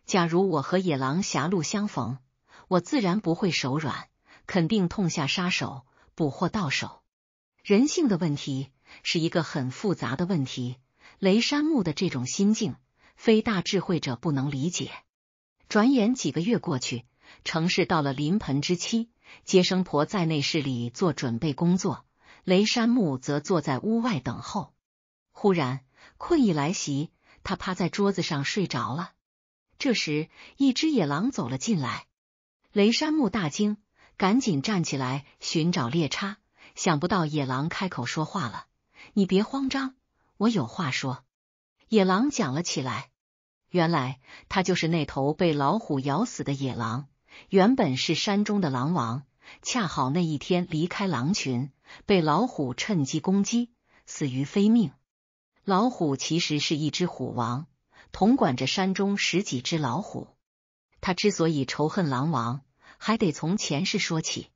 假如我和野狼狭路相逢，我自然不会手软，肯定痛下杀手，捕获到手。人性的问题是一个很复杂的问题。雷山木的这种心境。”非大智慧者不能理解。转眼几个月过去，城市到了临盆之期，接生婆在内室里做准备工作，雷山木则坐在屋外等候。忽然困意来袭，他趴在桌子上睡着了。这时，一只野狼走了进来，雷山木大惊，赶紧站起来寻找猎叉。想不到野狼开口说话了：“你别慌张，我有话说。”野狼讲了起来，原来他就是那头被老虎咬死的野狼，原本是山中的狼王，恰好那一天离开狼群，被老虎趁机攻击，死于非命。老虎其实是一只虎王，统管着山中十几只老虎。他之所以仇恨狼王，还得从前世说起。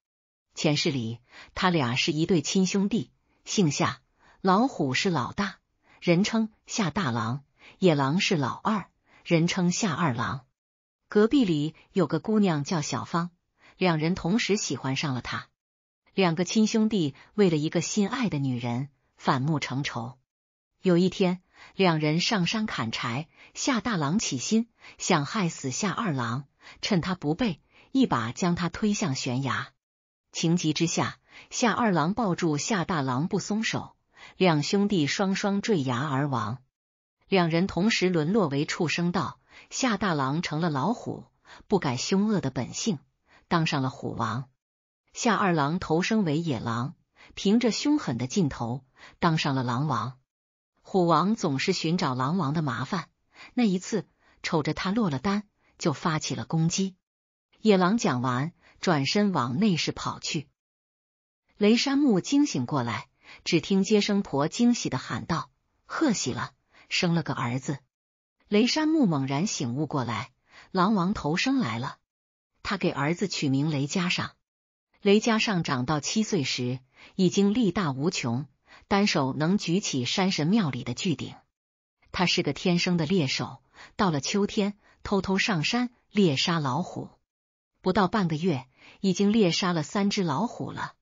前世里，他俩是一对亲兄弟，姓夏，老虎是老大。人称夏大郎，野狼是老二，人称夏二郎。隔壁里有个姑娘叫小芳，两人同时喜欢上了他。两个亲兄弟为了一个心爱的女人反目成仇。有一天，两人上山砍柴，夏大郎起心想害死夏二郎，趁他不备，一把将他推向悬崖。情急之下，夏二郎抱住夏大郎不松手。两兄弟双双坠崖而亡，两人同时沦落为畜生。道夏大郎成了老虎，不改凶恶的本性，当上了虎王。夏二郎投生为野狼，凭着凶狠的劲头，当上了狼王。虎王总是寻找狼王的麻烦，那一次瞅着他落了单，就发起了攻击。野狼讲完，转身往内室跑去。雷山木惊醒过来。只听接生婆惊喜的喊道：“贺喜了，生了个儿子！”雷山木猛然醒悟过来，狼王投生来了。他给儿子取名雷家上。雷家上长到七岁时，已经力大无穷，单手能举起山神庙里的巨鼎。他是个天生的猎手，到了秋天，偷偷上山猎杀老虎。不到半个月，已经猎杀了三只老虎了。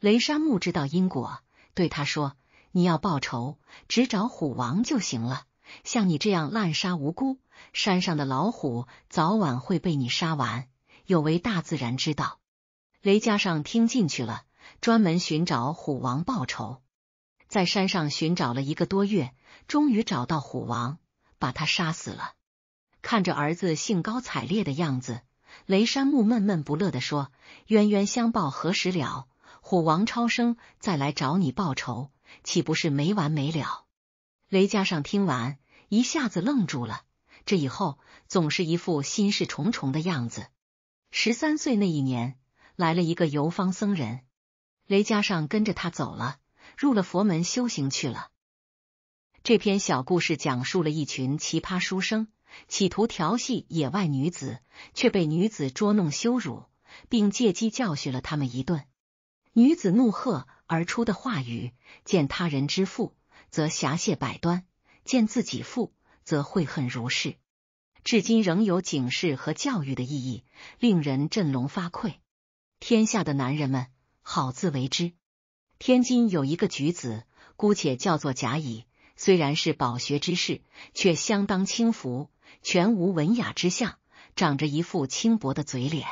雷山木知道因果。对他说：“你要报仇，只找虎王就行了。像你这样滥杀无辜，山上的老虎早晚会被你杀完，有违大自然之道。”雷家上听进去了，专门寻找虎王报仇。在山上寻找了一个多月，终于找到虎王，把他杀死了。看着儿子兴高采烈的样子，雷山木闷闷不乐的说：“冤冤相报何时了？”虎王超生再来找你报仇，岂不是没完没了？雷家上听完，一下子愣住了。这以后总是一副心事重重的样子。十三岁那一年，来了一个游方僧人，雷家上跟着他走了，入了佛门修行去了。这篇小故事讲述了一群奇葩书生企图调戏野外女子，却被女子捉弄羞辱，并借机教训了他们一顿。女子怒喝而出的话语：“见他人之父，则侠懈百端；见自己父，则悔恨如是。至今仍有警示和教育的意义，令人振聋发聩。天下的男人们，好自为之。”天津有一个举子，姑且叫做贾乙，虽然是饱学之士，却相当轻浮，全无文雅之相，长着一副轻薄的嘴脸。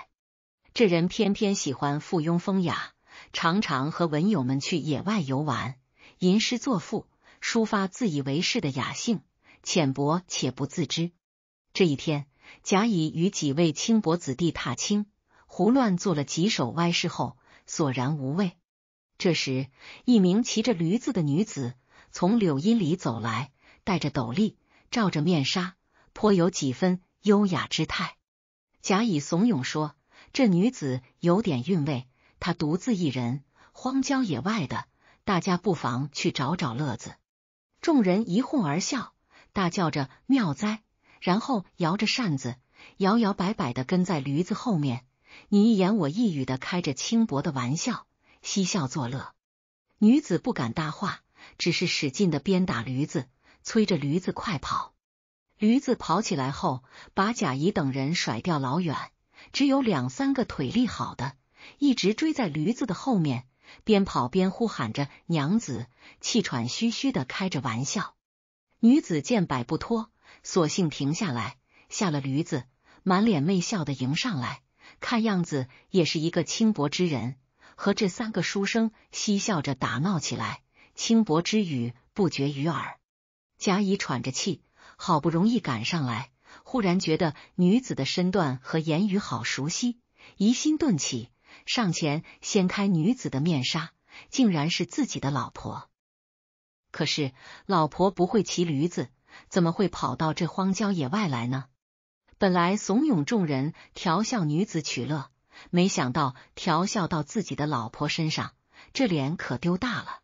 这人偏偏喜欢附庸风雅。常常和文友们去野外游玩，吟诗作赋，抒发自以为是的雅兴，浅薄且不自知。这一天，贾乙与几位轻薄子弟踏青，胡乱做了几首歪诗后，索然无味。这时，一名骑着驴子的女子从柳荫里走来，戴着斗笠，罩着面纱，颇有几分优雅之态。贾乙怂恿说：“这女子有点韵味。”他独自一人，荒郊野外的，大家不妨去找找乐子。众人一哄而笑，大叫着“妙哉”，然后摇着扇子，摇摇摆摆的跟在驴子后面，你一言我一语的开着轻薄的玩笑，嬉笑作乐。女子不敢搭话，只是使劲的鞭打驴子，催着驴子快跑。驴子跑起来后，把贾谊等人甩掉老远，只有两三个腿力好的。一直追在驴子的后面，边跑边呼喊着“娘子”，气喘吁吁的开着玩笑。女子见摆不脱，索性停下来，下了驴子，满脸媚笑的迎上来。看样子也是一个轻薄之人，和这三个书生嬉笑着打闹起来，轻薄之语不绝于耳。贾乙喘着气，好不容易赶上来，忽然觉得女子的身段和言语好熟悉，疑心顿起。上前掀开女子的面纱，竟然是自己的老婆。可是老婆不会骑驴子，怎么会跑到这荒郊野外来呢？本来怂恿众人调笑女子取乐，没想到调笑到自己的老婆身上，这脸可丢大了。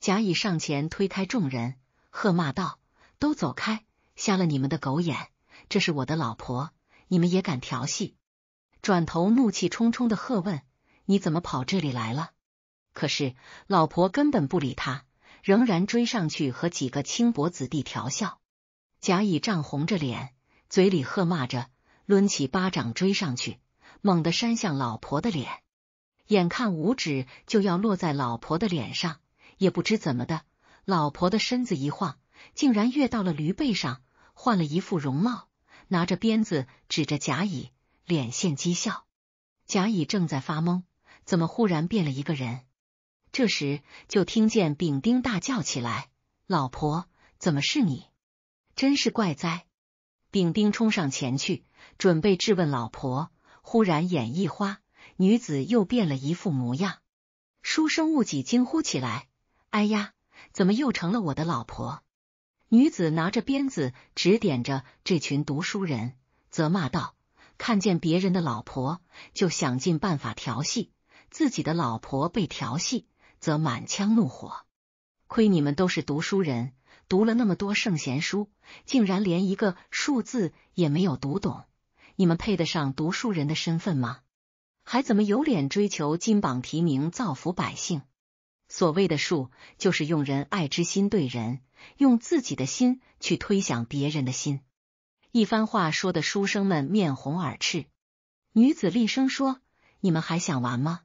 甲乙上前推开众人，喝骂道：“都走开，瞎了你们的狗眼！这是我的老婆，你们也敢调戏！”转头怒气冲冲的喝问：“你怎么跑这里来了？”可是老婆根本不理他，仍然追上去和几个轻薄子弟调笑。甲乙涨红着脸，嘴里喝骂着，抡起巴掌追上去，猛地扇向老婆的脸。眼看五指就要落在老婆的脸上，也不知怎么的，老婆的身子一晃，竟然跃到了驴背上，换了一副容貌，拿着鞭子指着甲乙。脸现讥笑，甲乙正在发懵，怎么忽然变了一个人？这时就听见丙丁大叫起来：“老婆，怎么是你？真是怪哉！”丙丁冲上前去，准备质问老婆，忽然眼一花，女子又变了一副模样。书生误己惊呼起来：“哎呀，怎么又成了我的老婆？”女子拿着鞭子指点着这群读书人，责骂道。看见别人的老婆就想尽办法调戏，自己的老婆被调戏则满腔怒火。亏你们都是读书人，读了那么多圣贤书，竟然连一个数字也没有读懂，你们配得上读书人的身份吗？还怎么有脸追求金榜题名，造福百姓？所谓的术，就是用人爱之心对人，用自己的心去推想别人的心。一番话说的书生们面红耳赤，女子厉声说：“你们还想玩吗？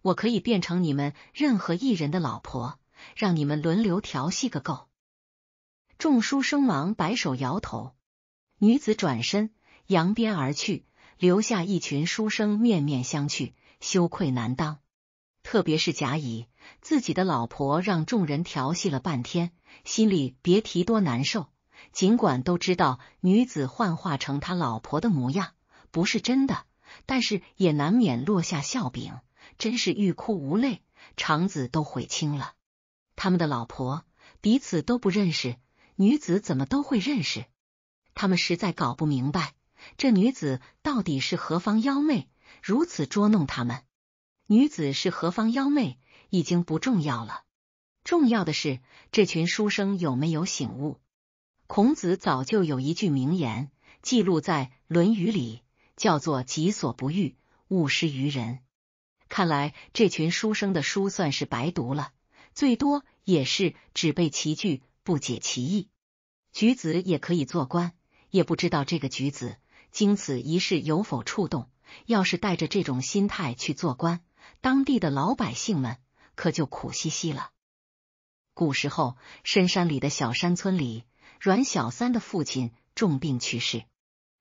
我可以变成你们任何一人的老婆，让你们轮流调戏个够。”众书生忙摆手摇头。女子转身扬鞭而去，留下一群书生面面相觑，羞愧难当。特别是贾乙，自己的老婆让众人调戏了半天，心里别提多难受。尽管都知道女子幻化成他老婆的模样不是真的，但是也难免落下笑柄，真是欲哭无泪，肠子都悔青了。他们的老婆彼此都不认识，女子怎么都会认识？他们实在搞不明白，这女子到底是何方妖妹，如此捉弄他们。女子是何方妖妹已经不重要了，重要的是这群书生有没有醒悟。孔子早就有一句名言，记录在《论语》里，叫做“己所不欲，勿施于人”。看来这群书生的书算是白读了，最多也是只背其句，不解其意。举子也可以做官，也不知道这个举子经此一事有否触动。要是带着这种心态去做官，当地的老百姓们可就苦兮兮了。古时候，深山里的小山村里。阮小三的父亲重病去世，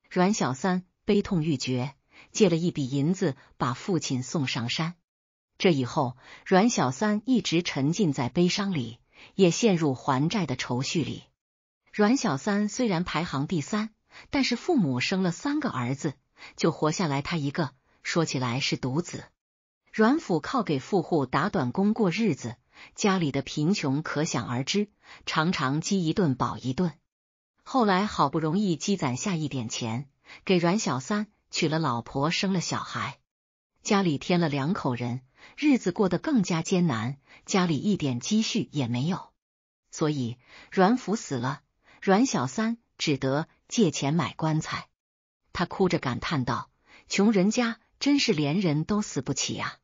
阮小三悲痛欲绝，借了一笔银子把父亲送上山。这以后，阮小三一直沉浸在悲伤里，也陷入还债的愁绪里。阮小三虽然排行第三，但是父母生了三个儿子，就活下来他一个，说起来是独子。阮府靠给富户打短工过日子。家里的贫穷可想而知，常常饥一顿饱一顿。后来好不容易积攒下一点钱，给阮小三娶了老婆，生了小孩，家里添了两口人，日子过得更加艰难，家里一点积蓄也没有。所以阮府死了，阮小三只得借钱买棺材。他哭着感叹道：“穷人家真是连人都死不起呀！”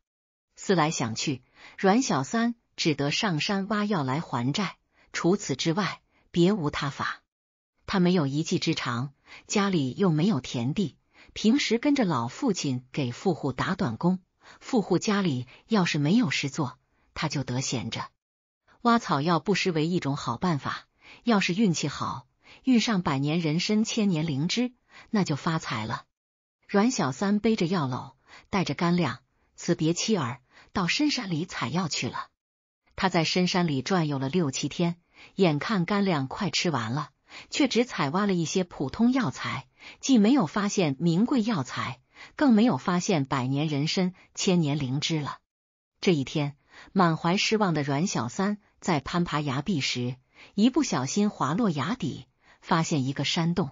思来想去，阮小三。只得上山挖药来还债，除此之外别无他法。他没有一技之长，家里又没有田地，平时跟着老父亲给富户打短工。富户家里要是没有事做，他就得闲着。挖草药不失为一种好办法。要是运气好，遇上百年人参、千年灵芝，那就发财了。阮小三背着药篓，带着干粮，辞别妻儿，到深山里采药去了。他在深山里转悠了六七天，眼看干粮快吃完了，却只采挖了一些普通药材，既没有发现名贵药材，更没有发现百年人参、千年灵芝了。这一天，满怀失望的阮小三在攀爬崖壁时，一不小心滑落崖底，发现一个山洞。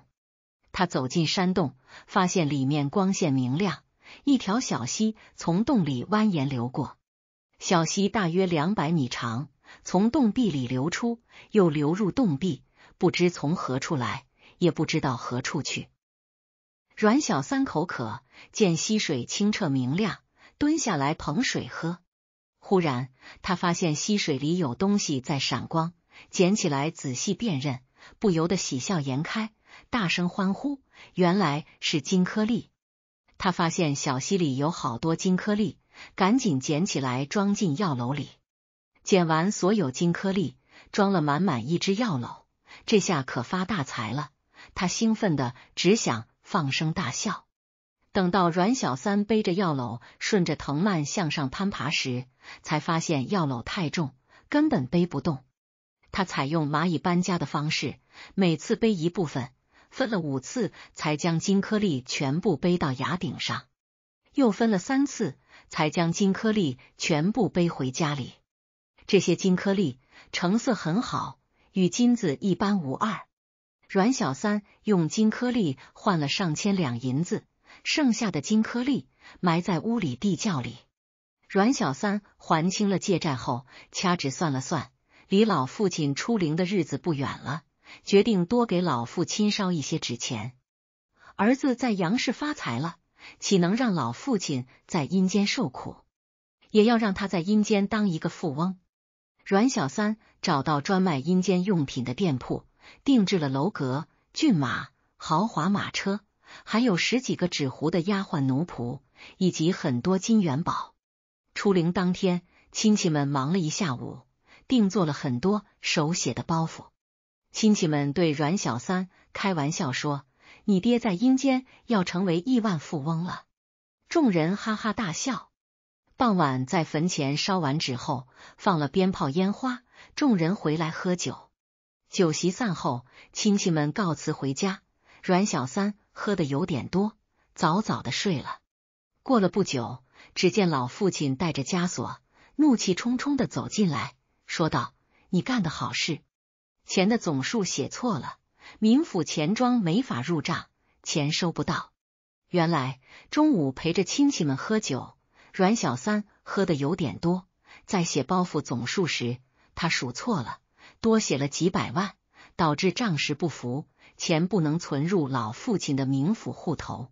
他走进山洞，发现里面光线明亮，一条小溪从洞里蜿蜒流过。小溪大约两百米长，从洞壁里流出，又流入洞壁，不知从何处来，也不知道何处去。阮小三口渴，见溪水清澈明亮，蹲下来捧水喝。忽然，他发现溪水里有东西在闪光，捡起来仔细辨认，不由得喜笑颜开，大声欢呼：“原来是金颗粒！”他发现小溪里有好多金颗粒。赶紧捡起来装进药篓里，捡完所有金颗粒，装了满满一只药篓，这下可发大财了。他兴奋的只想放声大笑。等到阮小三背着药篓顺着藤蔓向上攀爬时，才发现药篓太重，根本背不动。他采用蚂蚁搬家的方式，每次背一部分，分了五次才将金颗粒全部背到崖顶上，又分了三次。才将金颗粒全部背回家里。这些金颗粒成色很好，与金子一般无二。阮小三用金颗粒换了上千两银子，剩下的金颗粒埋在屋里地窖里。阮小三还清了借债后，掐指算了算，离老父亲出灵的日子不远了，决定多给老父亲烧一些纸钱。儿子在杨氏发财了。岂能让老父亲在阴间受苦？也要让他在阴间当一个富翁。阮小三找到专卖阴间用品的店铺，定制了楼阁、骏马、豪华马车，还有十几个纸糊的丫鬟奴仆，以及很多金元宝。出灵当天，亲戚们忙了一下午，定做了很多手写的包袱。亲戚们对阮小三开玩笑说。你爹在阴间要成为亿万富翁了，众人哈哈大笑。傍晚在坟前烧完纸后，放了鞭炮、烟花，众人回来喝酒。酒席散后，亲戚们告辞回家。阮小三喝的有点多，早早的睡了。过了不久，只见老父亲带着枷锁，怒气冲冲的走进来，说道：“你干的好事，钱的总数写错了。”民府钱庄没法入账，钱收不到。原来中午陪着亲戚们喝酒，阮小三喝的有点多，在写包袱总数时他数错了，多写了几百万，导致账实不符，钱不能存入老父亲的民府户头。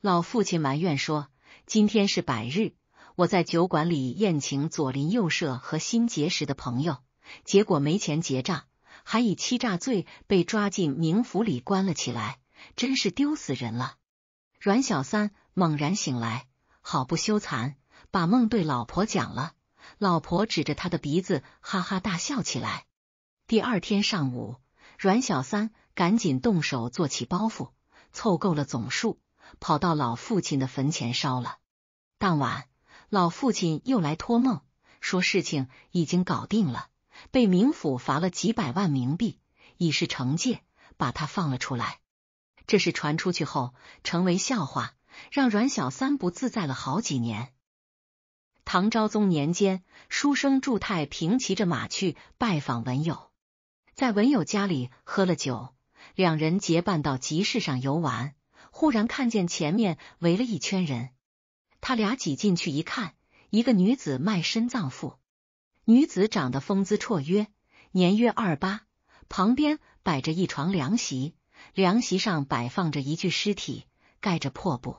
老父亲埋怨说：“今天是百日，我在酒馆里宴请左邻右舍和新结识的朋友，结果没钱结账。”还以欺诈罪被抓进冥府里关了起来，真是丢死人了！阮小三猛然醒来，好不羞惭，把梦对老婆讲了。老婆指着他的鼻子，哈哈大笑起来。第二天上午，阮小三赶紧动手做起包袱，凑够了总数，跑到老父亲的坟前烧了。当晚，老父亲又来托梦，说事情已经搞定了。被冥府罚了几百万冥币，以示惩戒，把他放了出来。这事传出去后，成为笑话，让阮小三不自在了好几年。唐昭宗年间，书生祝太平骑着马去拜访文友，在文友家里喝了酒，两人结伴到集市上游玩，忽然看见前面围了一圈人，他俩挤进去一看，一个女子卖身葬父。女子长得风姿绰约，年约二八。旁边摆着一床凉席，凉席上摆放着一具尸体，盖着破布。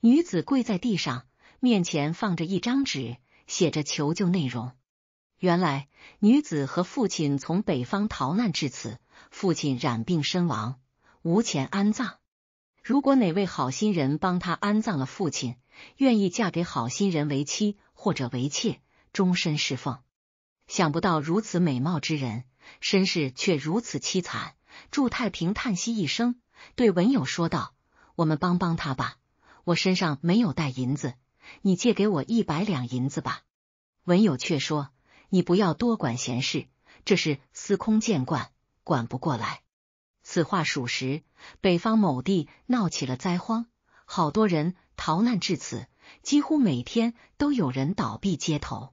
女子跪在地上，面前放着一张纸，写着求救内容。原来女子和父亲从北方逃难至此，父亲染病身亡，无钱安葬。如果哪位好心人帮他安葬了父亲，愿意嫁给好心人为妻或者为妾，终身侍奉。想不到如此美貌之人，身世却如此凄惨。祝太平叹息一声，对文友说道：“我们帮帮他吧。我身上没有带银子，你借给我一百两银子吧。”文友却说：“你不要多管闲事，这是司空见惯，管不过来。”此话属实。北方某地闹起了灾荒，好多人逃难至此，几乎每天都有人倒闭街头。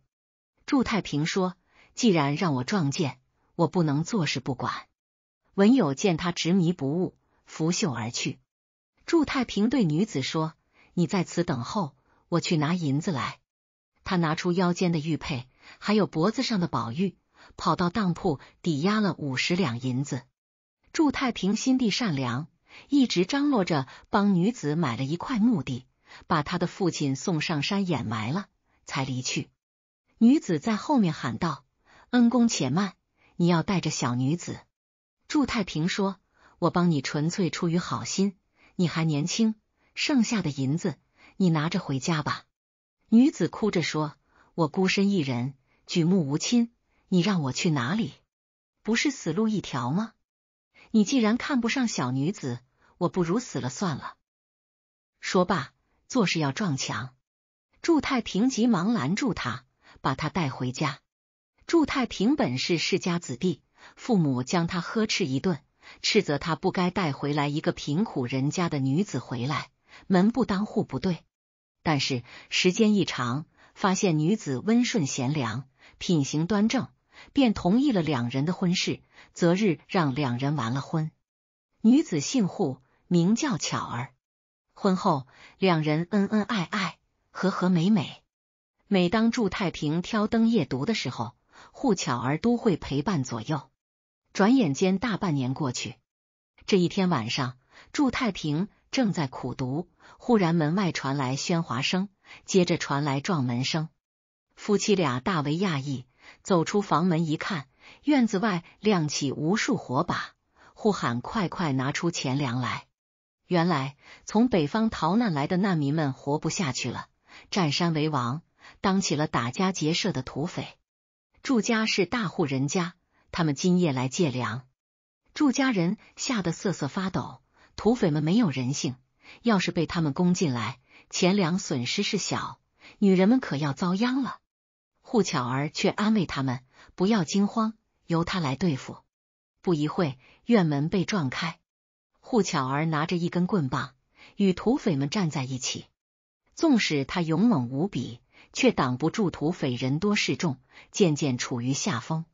祝太平说。既然让我撞见，我不能坐视不管。文友见他执迷不悟，拂袖而去。祝太平对女子说：“你在此等候，我去拿银子来。”他拿出腰间的玉佩，还有脖子上的宝玉，跑到当铺抵押了五十两银子。祝太平心地善良，一直张罗着帮女子买了一块墓地，把他的父亲送上山掩埋了，才离去。女子在后面喊道。恩公且慢，你要带着小女子。祝太平说：“我帮你纯粹出于好心，你还年轻，剩下的银子你拿着回家吧。”女子哭着说：“我孤身一人，举目无亲，你让我去哪里？不是死路一条吗？你既然看不上小女子，我不如死了算了。”说罢，做事要撞墙。祝太平急忙拦住他，把他带回家。祝太平本是世家子弟，父母将他呵斥一顿，斥责他不该带回来一个贫苦人家的女子回来，门不当户不对。但是时间一长，发现女子温顺贤良，品行端正，便同意了两人的婚事，择日让两人完了婚。女子姓户，名叫巧儿。婚后，两人恩恩爱爱，和和美美。每当祝太平挑灯夜读的时候，护巧儿都会陪伴左右。转眼间大半年过去。这一天晚上，祝太平正在苦读，忽然门外传来喧哗声，接着传来撞门声。夫妻俩大为讶异，走出房门一看，院子外亮起无数火把，呼喊：“快快拿出钱粮来！”原来，从北方逃难来的难民们活不下去了，占山为王，当起了打家劫舍的土匪。祝家是大户人家，他们今夜来借粮，祝家人吓得瑟瑟发抖。土匪们没有人性，要是被他们攻进来，钱粮损失是小，女人们可要遭殃了。护巧儿却安慰他们，不要惊慌，由他来对付。不一会，院门被撞开，护巧儿拿着一根棍棒，与土匪们站在一起。纵使他勇猛无比。却挡不住土匪人多势众，渐渐处于下风。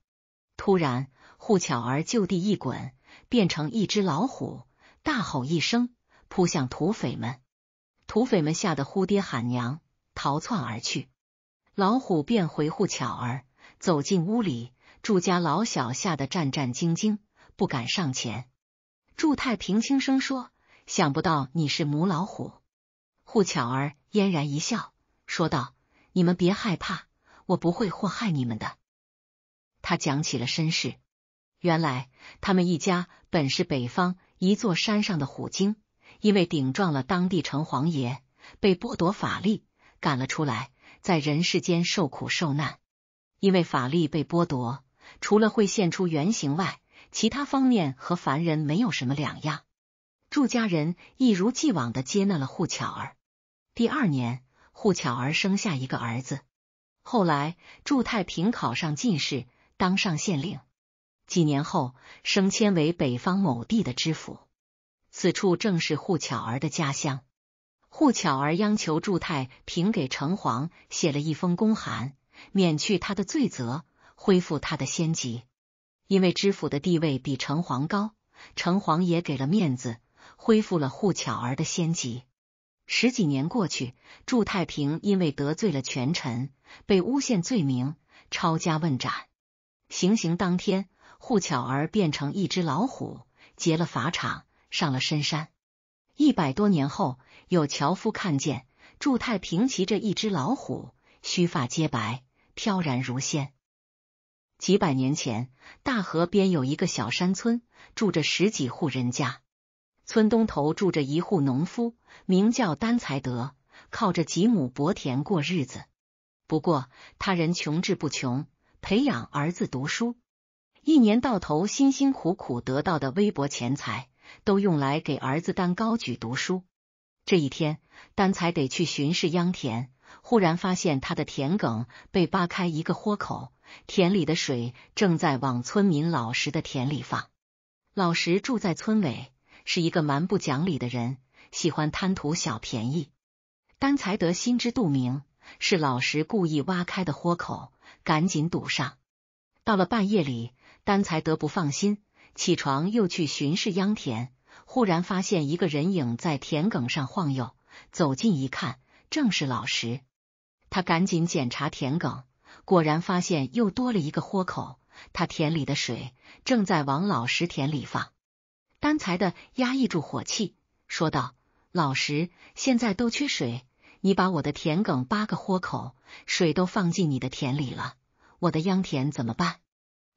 突然，护巧儿就地一滚，变成一只老虎，大吼一声，扑向土匪们。土匪们吓得呼爹喊娘，逃窜而去。老虎便回护巧儿，走进屋里。祝家老小吓得战战兢兢，不敢上前。祝太平轻声说：“想不到你是母老虎。”护巧儿嫣然一笑，说道。你们别害怕，我不会祸害你们的。他讲起了身世，原来他们一家本是北方一座山上的虎精，因为顶撞了当地城隍爷，被剥夺法力，赶了出来，在人世间受苦受难。因为法力被剥夺，除了会现出原形外，其他方面和凡人没有什么两样。祝家人一如既往的接纳了护巧儿。第二年。护巧儿生下一个儿子，后来祝太平考上进士，当上县令，几年后升迁为北方某地的知府。此处正是护巧儿的家乡。护巧儿央求祝太平给城隍写了一封公函，免去他的罪责，恢复他的先籍。因为知府的地位比城隍高，城隍也给了面子，恢复了护巧儿的先籍。十几年过去，祝太平因为得罪了权臣，被诬陷罪名，抄家问斩。行刑当天，护巧儿变成一只老虎，劫了法场，上了深山。一百多年后，有樵夫看见祝太平骑着一只老虎，须发皆白，飘然如仙。几百年前，大河边有一个小山村，住着十几户人家。村东头住着一户农夫，名叫单才德，靠着几亩薄田过日子。不过他人穷志不穷，培养儿子读书。一年到头辛辛苦苦得到的微薄钱财，都用来给儿子当高举读书。这一天，单才得去巡视秧田，忽然发现他的田埂被扒开一个豁口，田里的水正在往村民老石的田里放。老石住在村尾。是一个蛮不讲理的人，喜欢贪图小便宜。单才德心知肚明，是老石故意挖开的豁口，赶紧堵上。到了半夜里，单才德不放心，起床又去巡视秧田，忽然发现一个人影在田埂上晃悠，走近一看，正是老石。他赶紧检查田埂，果然发现又多了一个豁口，他田里的水正在往老石田里放。单才的压抑住火气，说道：“老石，现在都缺水，你把我的田埂扒个豁口，水都放进你的田里了，我的秧田怎么办？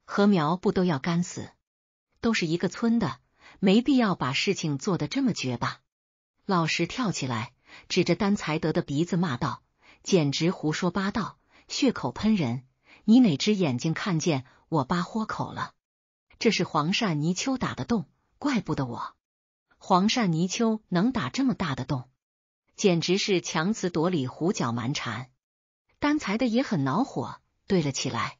禾苗不都要干死？都是一个村的，没必要把事情做得这么绝吧？”老石跳起来，指着单才德的鼻子骂道：“简直胡说八道，血口喷人！你哪只眼睛看见我扒豁口了？这是黄鳝、泥鳅打的洞。”怪不得我，黄鳝、泥鳅能打这么大的洞，简直是强词夺理、胡搅蛮缠。单才的也很恼火，对了起来。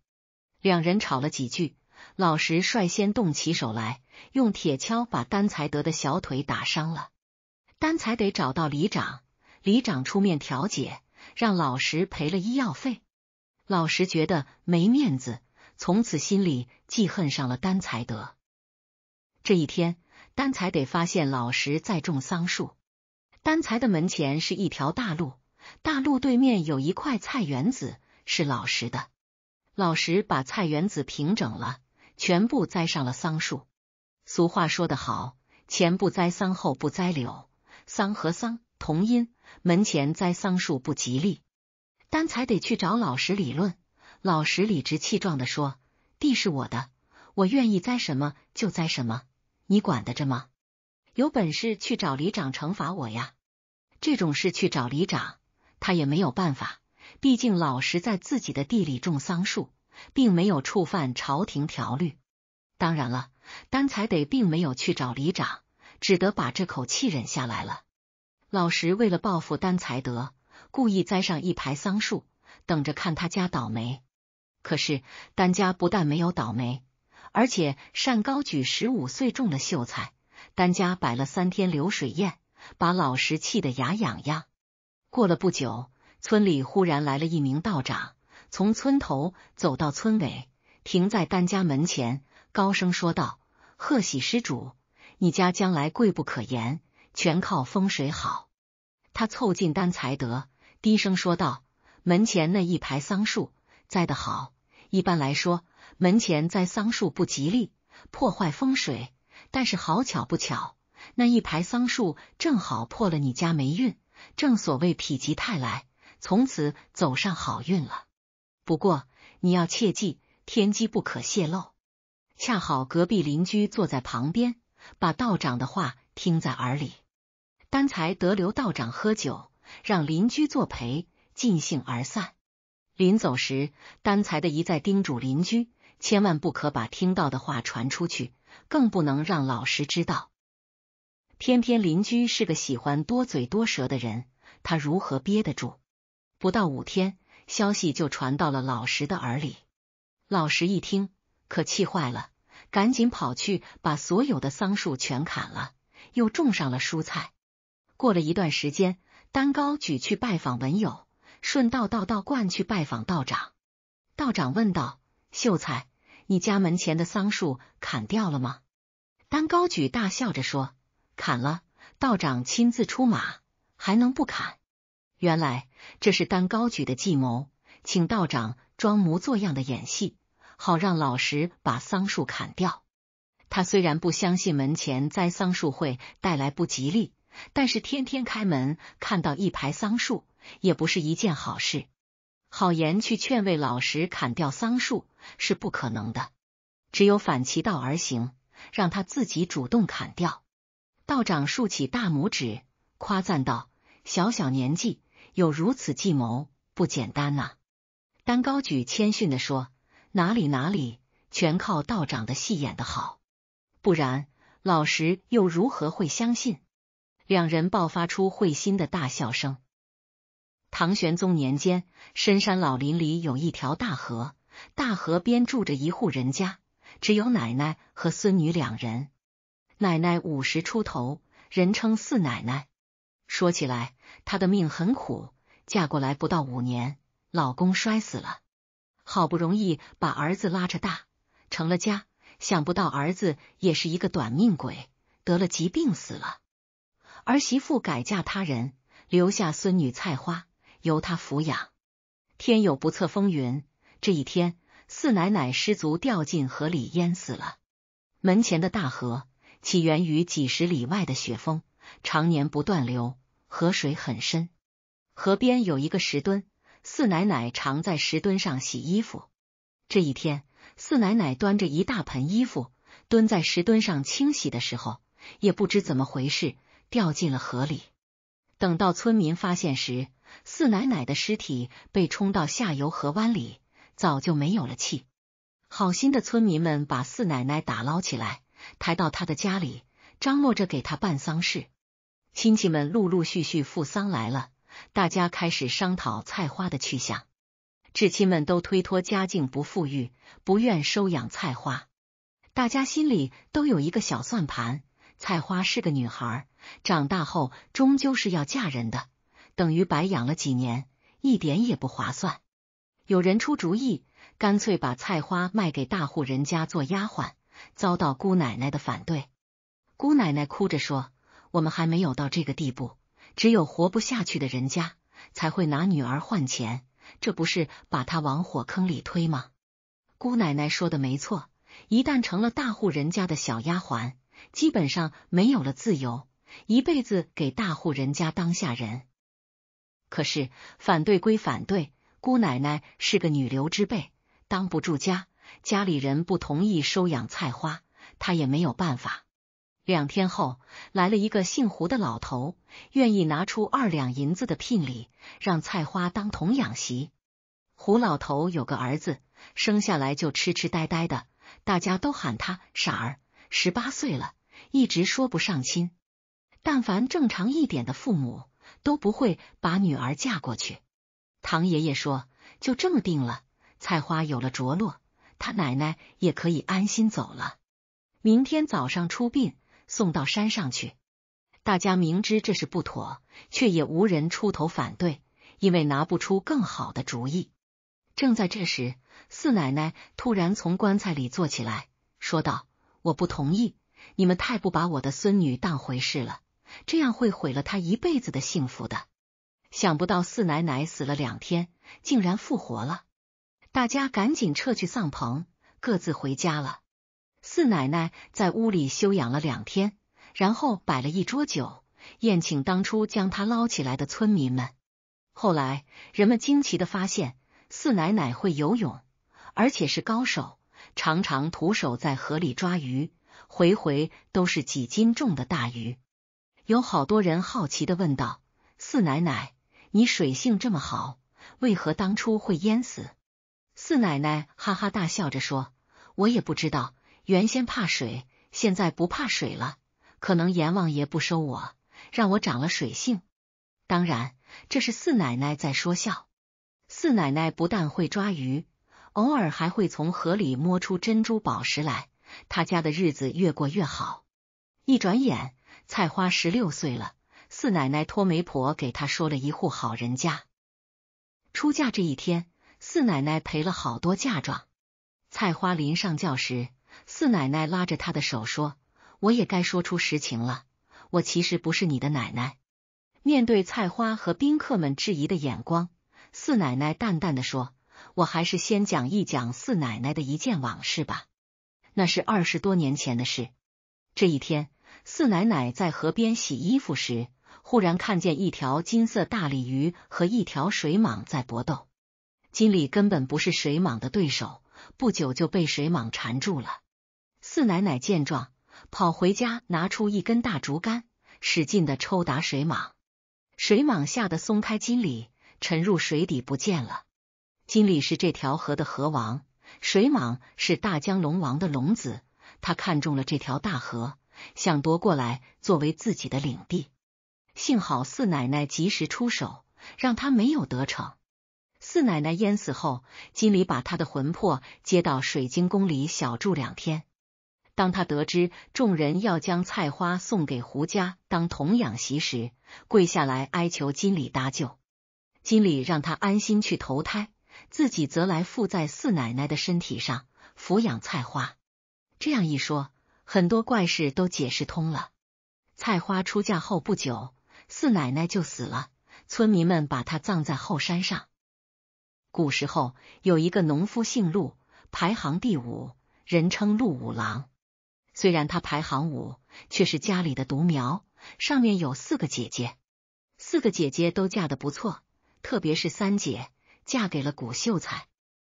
两人吵了几句，老石率先动起手来，用铁锹把单才德的小腿打伤了。单才得找到里长，里长出面调解，让老石赔了医药费。老石觉得没面子，从此心里记恨上了单才德。这一天，丹才得发现老石在种桑树。丹才的门前是一条大路，大路对面有一块菜园子是老石的。老石把菜园子平整了，全部栽上了桑树。俗话说得好，前不栽桑，后不栽柳，桑和桑同音，门前栽桑树不吉利。丹才得去找老石理论。老石理直气壮地说：“地是我的，我愿意栽什么就栽什么。”你管得着吗？有本事去找里长惩罚我呀！这种事去找里长，他也没有办法。毕竟老石在自己的地里种桑树，并没有触犯朝廷条律。当然了，单才德并没有去找里长，只得把这口气忍下来了。老石为了报复单才德，故意栽上一排桑树，等着看他家倒霉。可是丹家不但没有倒霉。而且单高举十五岁中的秀才，单家摆了三天流水宴，把老石气得牙痒痒。过了不久，村里忽然来了一名道长，从村头走到村尾，停在单家门前，高声说道：“贺喜施主，你家将来贵不可言，全靠风水好。”他凑近单才德，低声说道：“门前那一排桑树栽得好，一般来说。”门前栽桑树不吉利，破坏风水。但是好巧不巧，那一排桑树正好破了你家霉运。正所谓否极泰来，从此走上好运了。不过你要切记，天机不可泄露。恰好隔壁邻居坐在旁边，把道长的话听在耳里。单才得刘道长喝酒，让邻居作陪，尽兴而散。临走时，单才的一再叮嘱邻居。千万不可把听到的话传出去，更不能让老师知道。偏偏邻居是个喜欢多嘴多舌的人，他如何憋得住？不到五天，消息就传到了老石的耳里。老石一听，可气坏了，赶紧跑去把所有的桑树全砍了，又种上了蔬菜。过了一段时间，丹高举去拜访文友，顺道到道观去拜访道长。道长问道：“秀才。”你家门前的桑树砍掉了吗？丹高举大笑着说：“砍了，道长亲自出马，还能不砍？”原来这是丹高举的计谋，请道长装模作样的演戏，好让老石把桑树砍掉。他虽然不相信门前栽桑树会带来不吉利，但是天天开门看到一排桑树也不是一件好事。好言去劝慰老石砍掉桑树是不可能的，只有反其道而行，让他自己主动砍掉。道长竖起大拇指，夸赞道：“小小年纪有如此计谋，不简单呐！”单高举谦逊的说：“哪里哪里，全靠道长的戏演的好，不然老石又如何会相信？”两人爆发出会心的大笑声。唐玄宗年间，深山老林里有一条大河，大河边住着一户人家，只有奶奶和孙女两人。奶奶五十出头，人称四奶奶。说起来，她的命很苦，嫁过来不到五年，老公摔死了，好不容易把儿子拉扯大，成了家，想不到儿子也是一个短命鬼，得了疾病死了。儿媳妇改嫁他人，留下孙女菜花。由他抚养。天有不测风云，这一天，四奶奶失足掉进河里淹死了。门前的大河起源于几十里外的雪峰，常年不断流，河水很深。河边有一个石墩，四奶奶常在石墩上洗衣服。这一天，四奶奶端着一大盆衣服蹲在石墩上清洗的时候，也不知怎么回事掉进了河里。等到村民发现时，四奶奶的尸体被冲到下游河湾里，早就没有了气。好心的村民们把四奶奶打捞起来，抬到她的家里，张罗着给她办丧事。亲戚们陆陆续续赴丧来了，大家开始商讨菜花的去向。至亲们都推脱家境不富裕，不愿收养菜花。大家心里都有一个小算盘：菜花是个女孩，长大后终究是要嫁人的。等于白养了几年，一点也不划算。有人出主意，干脆把菜花卖给大户人家做丫鬟，遭到姑奶奶的反对。姑奶奶哭着说：“我们还没有到这个地步，只有活不下去的人家才会拿女儿换钱，这不是把她往火坑里推吗？”姑奶奶说的没错，一旦成了大户人家的小丫鬟，基本上没有了自由，一辈子给大户人家当下人。可是反对归反对，姑奶奶是个女流之辈，当不住家。家里人不同意收养菜花，她也没有办法。两天后来了一个姓胡的老头，愿意拿出二两银子的聘礼，让菜花当童养媳。胡老头有个儿子，生下来就痴痴呆呆的，大家都喊他傻儿。十八岁了，一直说不上亲。但凡正常一点的父母。都不会把女儿嫁过去。唐爷爷说：“就这么定了，菜花有了着落，他奶奶也可以安心走了。明天早上出殡，送到山上去。”大家明知这是不妥，却也无人出头反对，因为拿不出更好的主意。正在这时，四奶奶突然从棺材里坐起来，说道：“我不同意，你们太不把我的孙女当回事了。”这样会毁了他一辈子的幸福的。想不到四奶奶死了两天，竟然复活了。大家赶紧撤去丧棚，各自回家了。四奶奶在屋里休养了两天，然后摆了一桌酒，宴请当初将她捞起来的村民们。后来，人们惊奇的发现，四奶奶会游泳，而且是高手，常常徒手在河里抓鱼，回回都是几斤重的大鱼。有好多人好奇的问道：“四奶奶，你水性这么好，为何当初会淹死？”四奶奶哈哈大笑着说：“我也不知道，原先怕水，现在不怕水了，可能阎王爷不收我，让我长了水性。”当然，这是四奶奶在说笑。四奶奶不但会抓鱼，偶尔还会从河里摸出珍珠宝石来。他家的日子越过越好。一转眼。菜花十六岁了，四奶奶托媒婆给她说了一户好人家。出嫁这一天，四奶奶陪了好多嫁妆。菜花临上轿时，四奶奶拉着她的手说：“我也该说出实情了，我其实不是你的奶奶。”面对菜花和宾客们质疑的眼光，四奶奶淡淡的说：“我还是先讲一讲四奶奶的一件往事吧，那是二十多年前的事。”这一天。四奶奶在河边洗衣服时，忽然看见一条金色大鲤鱼和一条水蟒在搏斗。金鲤根本不是水蟒的对手，不久就被水蟒缠住了。四奶奶见状，跑回家拿出一根大竹竿，使劲的抽打水蟒。水蟒吓得松开金鲤，沉入水底不见了。金鲤是这条河的河王，水蟒是大江龙王的龙子，他看中了这条大河。想夺过来作为自己的领地，幸好四奶奶及时出手，让他没有得逞。四奶奶淹死后，金理把她的魂魄接到水晶宫里小住两天。当他得知众人要将菜花送给胡家当童养媳时，跪下来哀求金礼搭救。金礼让他安心去投胎，自己则来附在四奶奶的身体上抚养菜花。这样一说。很多怪事都解释通了。菜花出嫁后不久，四奶奶就死了。村民们把她葬在后山上。古时候有一个农夫，姓陆，排行第五，人称陆五郎。虽然他排行五，却是家里的独苗，上面有四个姐姐。四个姐姐都嫁得不错，特别是三姐，嫁给了古秀才。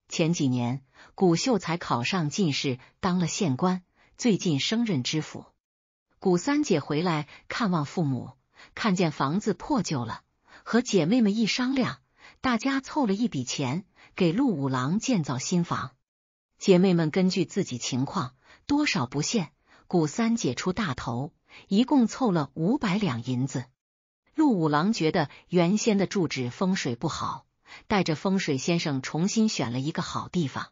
前几年，古秀才考上进士，当了县官。最近升任知府，古三姐回来看望父母，看见房子破旧了，和姐妹们一商量，大家凑了一笔钱给陆五郎建造新房。姐妹们根据自己情况，多少不限，古三姐出大头，一共凑了五百两银子。陆五郎觉得原先的住址风水不好，带着风水先生重新选了一个好地方。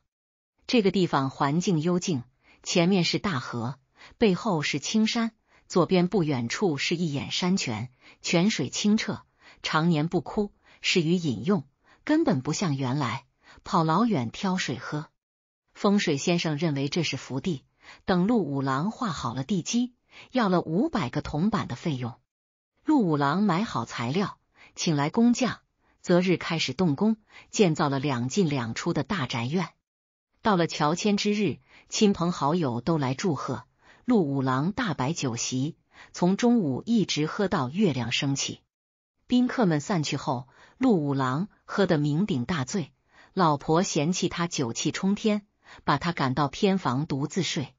这个地方环境幽静。前面是大河，背后是青山，左边不远处是一眼山泉，泉水清澈，常年不枯，适于饮用，根本不像原来跑老远挑水喝。风水先生认为这是福地。等陆五郎画好了地基，要了五百个铜板的费用。陆五郎买好材料，请来工匠，择日开始动工，建造了两进两出的大宅院。到了乔迁之日。亲朋好友都来祝贺，陆五郎大摆酒席，从中午一直喝到月亮升起。宾客们散去后，陆五郎喝得酩酊大醉，老婆嫌弃他酒气冲天，把他赶到偏房独自睡。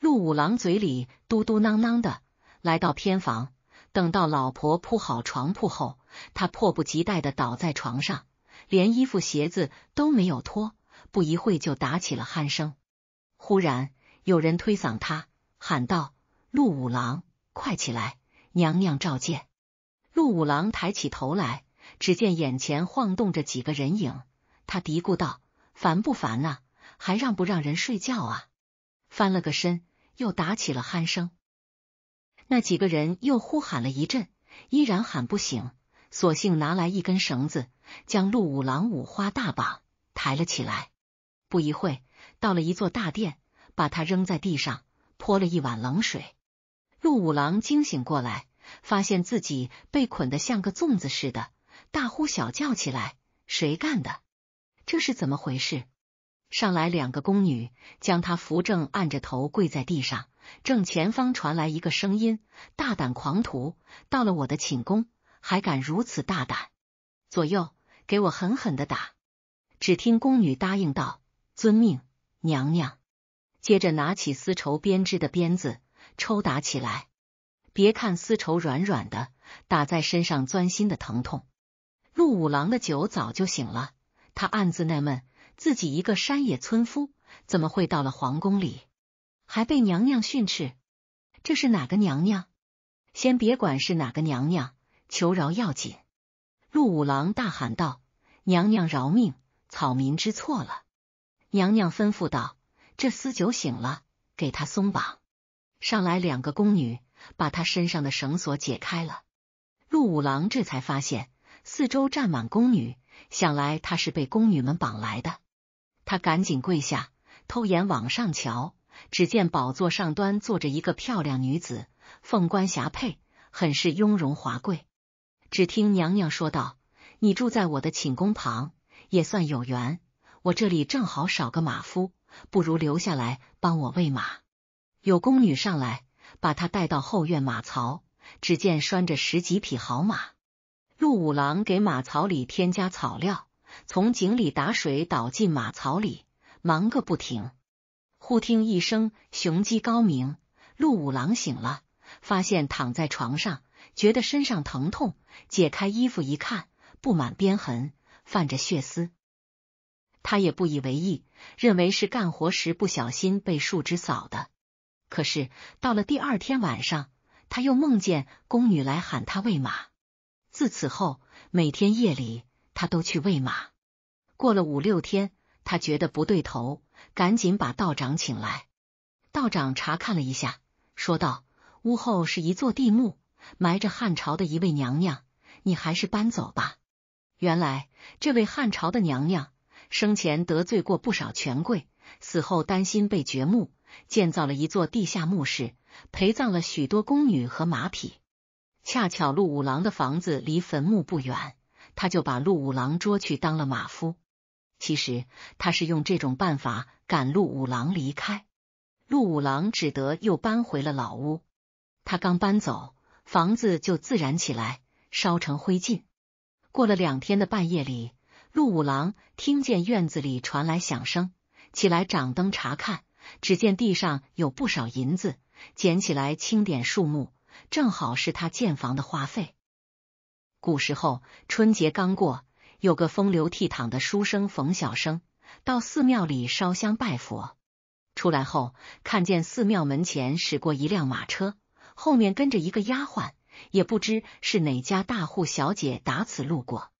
陆五郎嘴里嘟嘟囔囔的，来到偏房，等到老婆铺好床铺后，他迫不及待的倒在床上，连衣服鞋子都没有脱，不一会就打起了鼾声。忽然有人推搡他，喊道：“陆五郎，快起来，娘娘召见。”陆五郎抬起头来，只见眼前晃动着几个人影。他嘀咕道：“烦不烦啊？还让不让人睡觉啊？”翻了个身，又打起了鼾声。那几个人又呼喊了一阵，依然喊不醒，索性拿来一根绳子，将陆五郎五花大绑，抬了起来。不一会到了一座大殿，把他扔在地上，泼了一碗冷水。陆五郎惊醒过来，发现自己被捆得像个粽子似的，大呼小叫起来：“谁干的？这是怎么回事？”上来两个宫女将他扶正，按着头跪在地上。正前方传来一个声音：“大胆狂徒，到了我的寝宫还敢如此大胆！”左右，给我狠狠的打！只听宫女答应道：“遵命。”娘娘，接着拿起丝绸编织的鞭子抽打起来。别看丝绸软软的，打在身上钻心的疼痛。陆五郎的酒早就醒了，他暗自纳闷，自己一个山野村夫，怎么会到了皇宫里，还被娘娘训斥？这是哪个娘娘？先别管是哪个娘娘，求饶要紧！陆五郎大喊道：“娘娘饶命，草民知错了。”娘娘吩咐道：“这司九醒了，给他松绑。”上来两个宫女，把他身上的绳索解开了。陆五郎这才发现四周站满宫女，想来他是被宫女们绑来的。他赶紧跪下，偷眼往上瞧，只见宝座上端坐着一个漂亮女子，凤冠霞帔，很是雍容华贵。只听娘娘说道：“你住在我的寝宫旁，也算有缘。”我这里正好少个马夫，不如留下来帮我喂马。有宫女上来，把他带到后院马槽。只见拴着十几匹好马。陆五郎给马槽里添加草料，从井里打水倒进马槽里，忙个不停。忽听一声雄鸡高鸣，陆五郎醒了，发现躺在床上，觉得身上疼痛，解开衣服一看，布满鞭痕，泛着血丝。他也不以为意，认为是干活时不小心被树枝扫的。可是到了第二天晚上，他又梦见宫女来喊他喂马。自此后，每天夜里他都去喂马。过了五六天，他觉得不对头，赶紧把道长请来。道长查看了一下，说道：“屋后是一座地墓，埋着汉朝的一位娘娘，你还是搬走吧。”原来这位汉朝的娘娘。生前得罪过不少权贵，死后担心被掘墓，建造了一座地下墓室，陪葬了许多宫女和马匹。恰巧陆五郎的房子离坟墓不远，他就把陆五郎捉去当了马夫。其实他是用这种办法赶陆五郎离开。陆五郎只得又搬回了老屋。他刚搬走，房子就自燃起来，烧成灰烬。过了两天的半夜里。陆五郎听见院子里传来响声，起来掌灯查看，只见地上有不少银子，捡起来清点数目，正好是他建房的花费。古时候春节刚过，有个风流倜傥的书生冯小生到寺庙里烧香拜佛，出来后看见寺庙门前驶过一辆马车，后面跟着一个丫鬟，也不知是哪家大户小姐打此路过。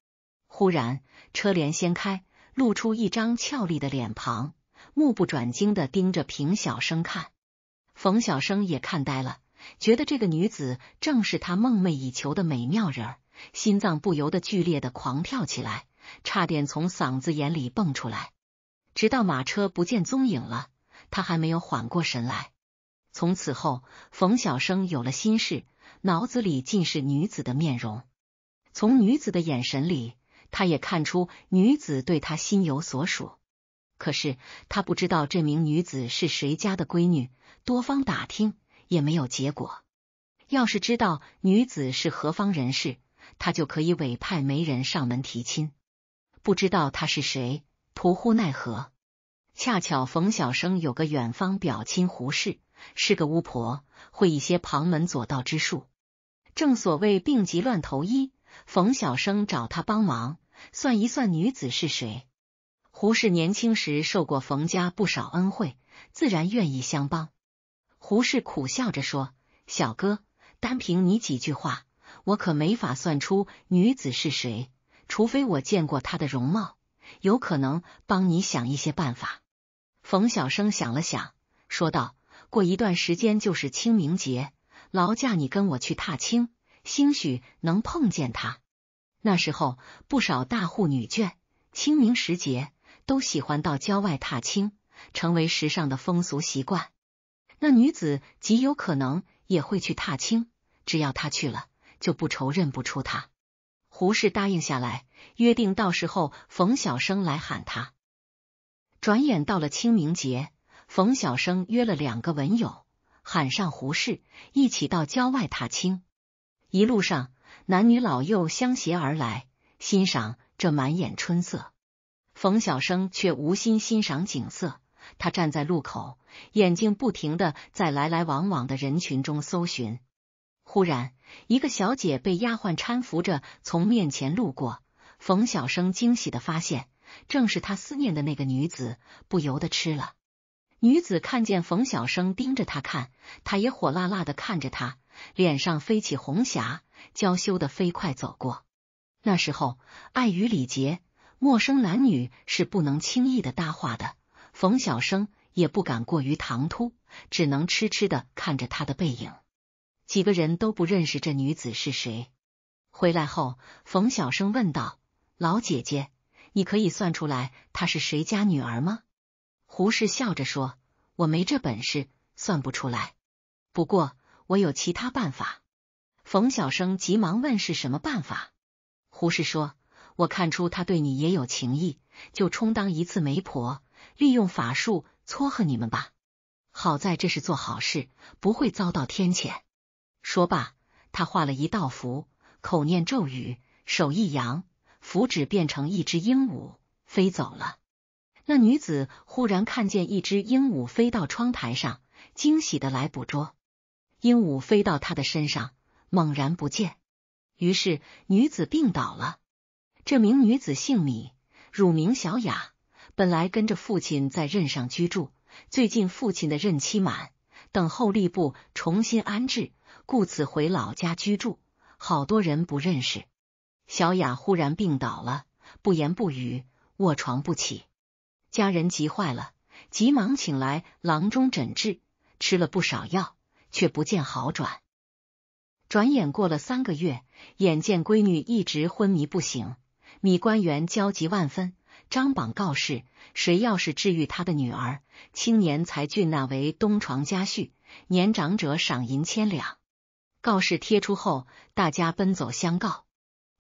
忽然，车帘掀开，露出一张俏丽的脸庞，目不转睛的盯着平小生看。冯小生也看呆了，觉得这个女子正是他梦寐以求的美妙人儿，心脏不由得剧烈的狂跳起来，差点从嗓子眼里蹦出来。直到马车不见踪影了，他还没有缓过神来。从此后，冯小生有了心事，脑子里尽是女子的面容，从女子的眼神里。他也看出女子对他心有所属，可是他不知道这名女子是谁家的闺女，多方打听也没有结果。要是知道女子是何方人士，他就可以委派媒人上门提亲。不知道他是谁，徒呼奈何。恰巧冯小生有个远方表亲胡氏，是个巫婆，会一些旁门左道之术。正所谓病急乱投医，冯小生找他帮忙。算一算女子是谁？胡适年轻时受过冯家不少恩惠，自然愿意相帮。胡适苦笑着说：“小哥，单凭你几句话，我可没法算出女子是谁。除非我见过她的容貌，有可能帮你想一些办法。”冯小生想了想，说道：“过一段时间就是清明节，劳驾你跟我去踏青，兴许能碰见她。”那时候，不少大户女眷清明时节都喜欢到郊外踏青，成为时尚的风俗习惯。那女子极有可能也会去踏青，只要她去了，就不愁认不出她。胡适答应下来，约定到时候冯小生来喊他。转眼到了清明节，冯小生约了两个文友，喊上胡适，一起到郊外踏青。一路上。男女老幼相携而来，欣赏这满眼春色。冯小生却无心欣赏景色，他站在路口，眼睛不停的在来来往往的人群中搜寻。忽然，一个小姐被丫鬟搀扶着从面前路过，冯小生惊喜的发现，正是他思念的那个女子，不由得吃了。女子看见冯小生盯着他看，他也火辣辣的看着他。脸上飞起红霞，娇羞的飞快走过。那时候，碍于礼节，陌生男女是不能轻易的搭话的。冯小生也不敢过于唐突，只能痴痴的看着他的背影。几个人都不认识这女子是谁。回来后，冯小生问道：“老姐姐，你可以算出来她是谁家女儿吗？”胡适笑着说：“我没这本事，算不出来。不过。”我有其他办法，冯小生急忙问是什么办法。胡适说：“我看出他对你也有情意，就充当一次媒婆，利用法术撮合你们吧。好在这是做好事，不会遭到天谴。”说罢，他画了一道符，口念咒语，手一扬，符纸变成一只鹦鹉飞走了。那女子忽然看见一只鹦鹉飞到窗台上，惊喜的来捕捉。鹦鹉飞到他的身上，猛然不见。于是女子病倒了。这名女子姓米，乳名小雅，本来跟着父亲在任上居住。最近父亲的任期满，等候吏部重新安置，故此回老家居住。好多人不认识小雅，忽然病倒了，不言不语，卧床不起。家人急坏了，急忙请来郎中诊治，吃了不少药。却不见好转。转眼过了三个月，眼见闺女一直昏迷不醒，米官员焦急万分，张榜告示：谁要是治愈他的女儿，青年才俊那为东床佳婿，年长者赏银千两。告示贴出后，大家奔走相告。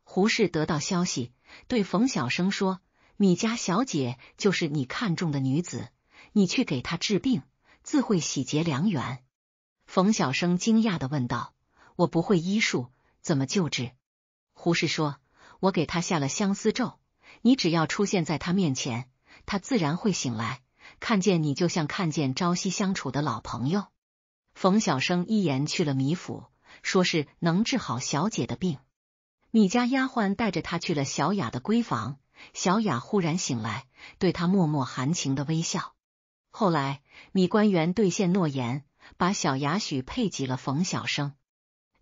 胡适得到消息，对冯小生说：“米家小姐就是你看中的女子，你去给她治病，自会喜结良缘。”冯小生惊讶的问道：“我不会医术，怎么救治？”胡适说：“我给他下了相思咒，你只要出现在他面前，他自然会醒来，看见你就像看见朝夕相处的老朋友。”冯小生一言去了米府，说是能治好小姐的病。米家丫鬟带着他去了小雅的闺房，小雅忽然醒来，对他默默含情的微笑。后来，米官员兑现诺言。把小雅许配给了冯小生，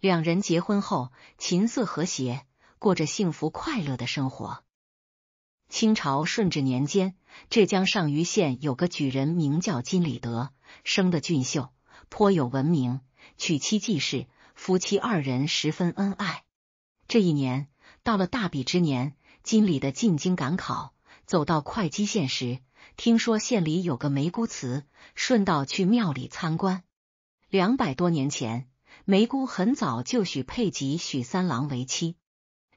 两人结婚后琴瑟和谐，过着幸福快乐的生活。清朝顺治年间，浙江上虞县有个举人名叫金礼德，生得俊秀，颇有闻名。娶妻济氏，夫妻二人十分恩爱。这一年到了大比之年，金礼的进京赶考，走到会稽县时，听说县里有个梅姑祠，顺道去庙里参观。两百多年前，梅姑很早就许配给许三郎为妻。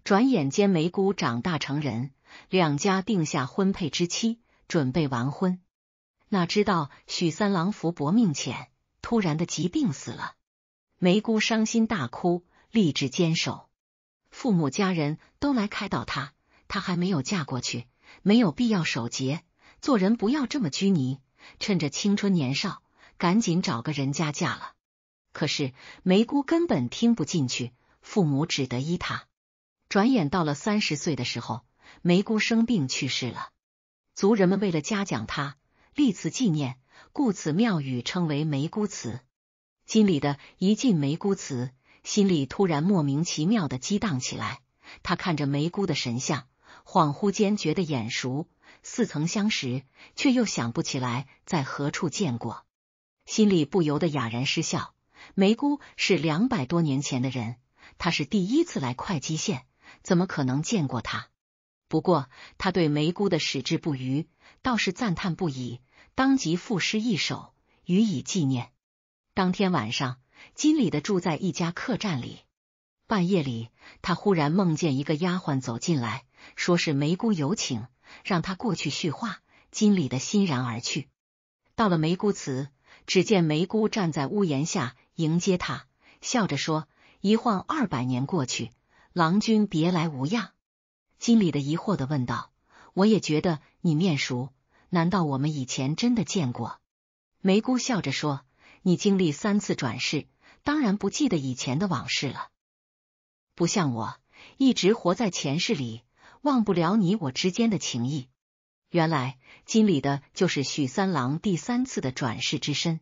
转眼间，梅姑长大成人，两家定下婚配之期，准备完婚。哪知道许三郎福薄命浅，突然的疾病死了。梅姑伤心大哭，立志坚守。父母家人都来开导她，她还没有嫁过去，没有必要守节，做人不要这么拘泥，趁着青春年少。赶紧找个人家嫁了。可是梅姑根本听不进去，父母只得依她。转眼到了三十岁的时候，梅姑生病去世了。族人们为了嘉奖她，立祠纪念，故此庙宇称为梅姑祠。心里的一进梅姑祠，心里突然莫名其妙的激荡起来。他看着梅姑的神像，恍惚间觉得眼熟，似曾相识，却又想不起来在何处见过。心里不由得哑然失笑。梅姑是两百多年前的人，他是第一次来会稽县，怎么可能见过他？不过他对梅姑的矢志不渝倒是赞叹不已，当即赋诗一首予以纪念。当天晚上，金理的住在一家客栈里，半夜里他忽然梦见一个丫鬟走进来说是梅姑有请，让他过去叙话。金理的欣然而去，到了梅姑祠。只见梅姑站在屋檐下迎接他，笑着说：“一晃二百年过去，郎君别来无恙。”心里的疑惑的问道：“我也觉得你面熟，难道我们以前真的见过？”梅姑笑着说：“你经历三次转世，当然不记得以前的往事了，不像我一直活在前世里，忘不了你我之间的情谊。”原来金里的就是许三郎第三次的转世之身。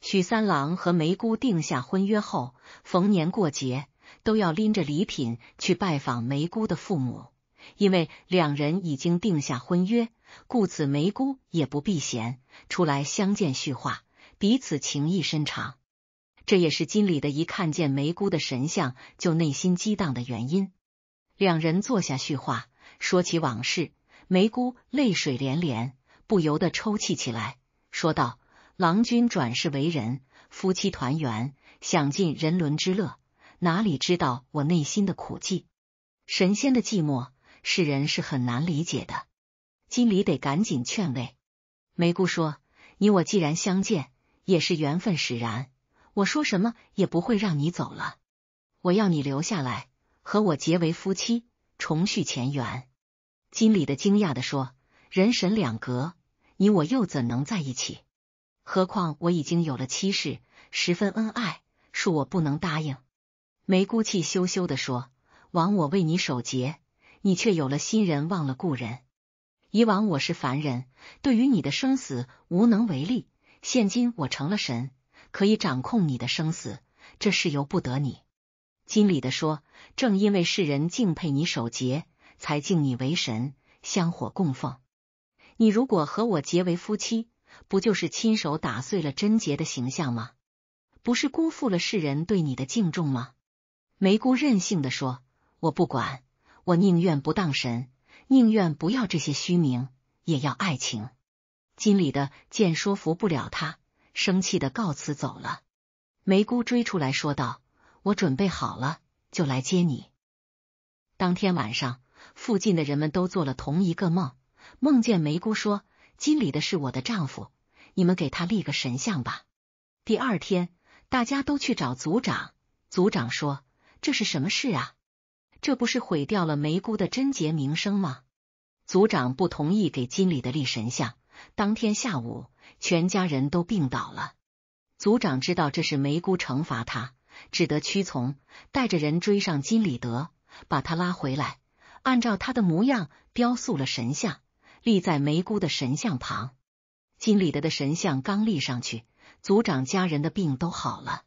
许三郎和梅姑定下婚约后，逢年过节都要拎着礼品去拜访梅姑的父母，因为两人已经定下婚约，故此梅姑也不避嫌，出来相见叙话，彼此情谊深长。这也是金里的，一看见梅姑的神像就内心激荡的原因。两人坐下叙话，说起往事。梅姑泪水连连，不由得抽泣起来，说道：“郎君转世为人，夫妻团圆，享尽人伦之乐，哪里知道我内心的苦寂？神仙的寂寞，世人是很难理解的。”金离得赶紧劝慰梅姑说：“你我既然相见，也是缘分使然，我说什么也不会让你走了。我要你留下来，和我结为夫妻，重续前缘。”金里的惊讶的说：“人神两隔，你我又怎能在一起？何况我已经有了妻室，十分恩爱，恕我不能答应。”梅姑气羞羞的说：“枉我为你守节，你却有了新人，忘了故人。以往我是凡人，对于你的生死无能为力；现今我成了神，可以掌控你的生死，这事由不得你。”经理的说：“正因为世人敬佩你守节。”才敬你为神，香火供奉。你如果和我结为夫妻，不就是亲手打碎了贞洁的形象吗？不是辜负了世人对你的敬重吗？梅姑任性的说：“我不管，我宁愿不当神，宁愿不要这些虚名，也要爱情。”金里的见说服不了他，生气的告辞走了。梅姑追出来说道：“我准备好了，就来接你。”当天晚上。附近的人们都做了同一个梦，梦见梅姑说：“金里的是我的丈夫，你们给他立个神像吧。”第二天，大家都去找族长，族长说：“这是什么事啊？这不是毁掉了梅姑的贞洁名声吗？”族长不同意给金里的立神像。当天下午，全家人都病倒了。族长知道这是梅姑惩罚他，只得屈从，带着人追上金里德，把他拉回来。按照他的模样雕塑了神像，立在梅姑的神像旁。金礼德的神像刚立上去，族长家人的病都好了。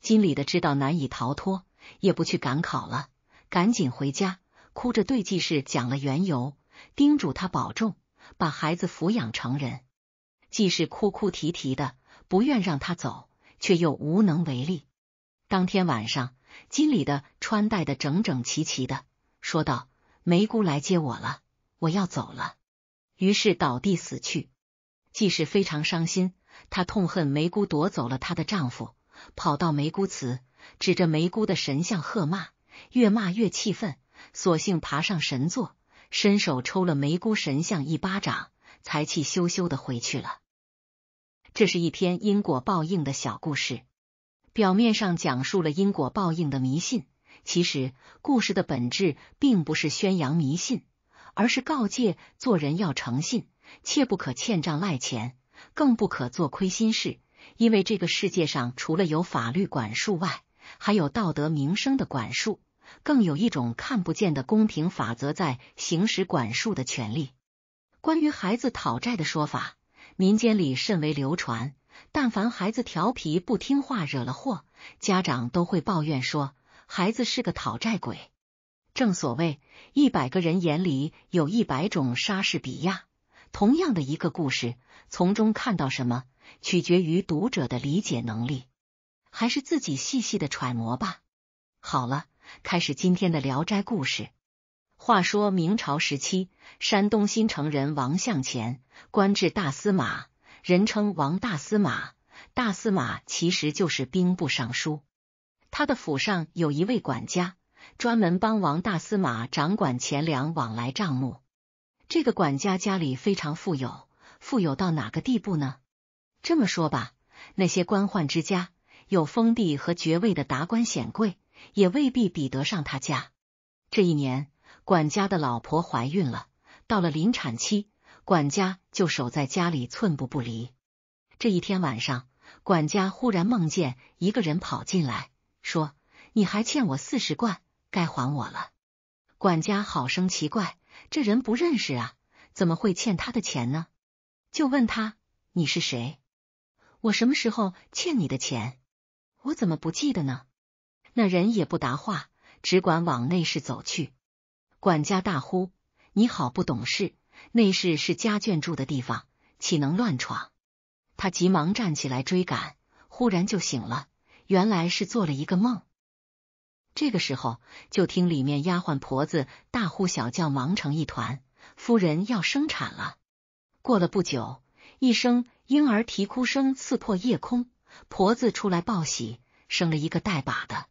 金礼德知道难以逃脱，也不去赶考了，赶紧回家，哭着对季氏讲了缘由，叮嘱他保重，把孩子抚养成人。季氏哭哭啼啼的，不愿让他走，却又无能为力。当天晚上，金里德穿戴的整整齐齐的，说道。梅姑来接我了，我要走了，于是倒地死去。季氏非常伤心，她痛恨梅姑夺走了她的丈夫，跑到梅姑祠，指着梅姑的神像喝骂，越骂越气愤，索性爬上神座，伸手抽了梅姑神像一巴掌，才气羞羞的回去了。这是一篇因果报应的小故事，表面上讲述了因果报应的迷信。其实，故事的本质并不是宣扬迷信，而是告诫做人要诚信，切不可欠账赖钱，更不可做亏心事。因为这个世界上，除了有法律管束外，还有道德名声的管束，更有一种看不见的公平法则在行使管束的权利。关于孩子讨债的说法，民间里甚为流传。但凡孩子调皮不听话，惹了祸，家长都会抱怨说。孩子是个讨债鬼。正所谓，一百个人眼里有一百种莎士比亚。同样的一个故事，从中看到什么，取决于读者的理解能力。还是自己细细的揣摩吧。好了，开始今天的《聊斋》故事。话说明朝时期，山东新城人王向前，官至大司马，人称王大司马。大司马其实就是兵部尚书。他的府上有一位管家，专门帮王大司马掌管钱粮往来账目。这个管家家里非常富有，富有到哪个地步呢？这么说吧，那些官宦之家有封地和爵位的达官显贵，也未必比得上他家。这一年，管家的老婆怀孕了，到了临产期，管家就守在家里，寸步不离。这一天晚上，管家忽然梦见一个人跑进来。说：“你还欠我四十贯，该还我了。”管家好生奇怪，这人不认识啊，怎么会欠他的钱呢？就问他：“你是谁？我什么时候欠你的钱？我怎么不记得呢？”那人也不答话，只管往内室走去。管家大呼：“你好不懂事！内室是家眷住的地方，岂能乱闯？”他急忙站起来追赶，忽然就醒了。原来是做了一个梦。这个时候，就听里面丫鬟婆子大呼小叫，忙成一团。夫人要生产了。过了不久，一声婴儿啼哭声刺破夜空，婆子出来报喜，生了一个带把的，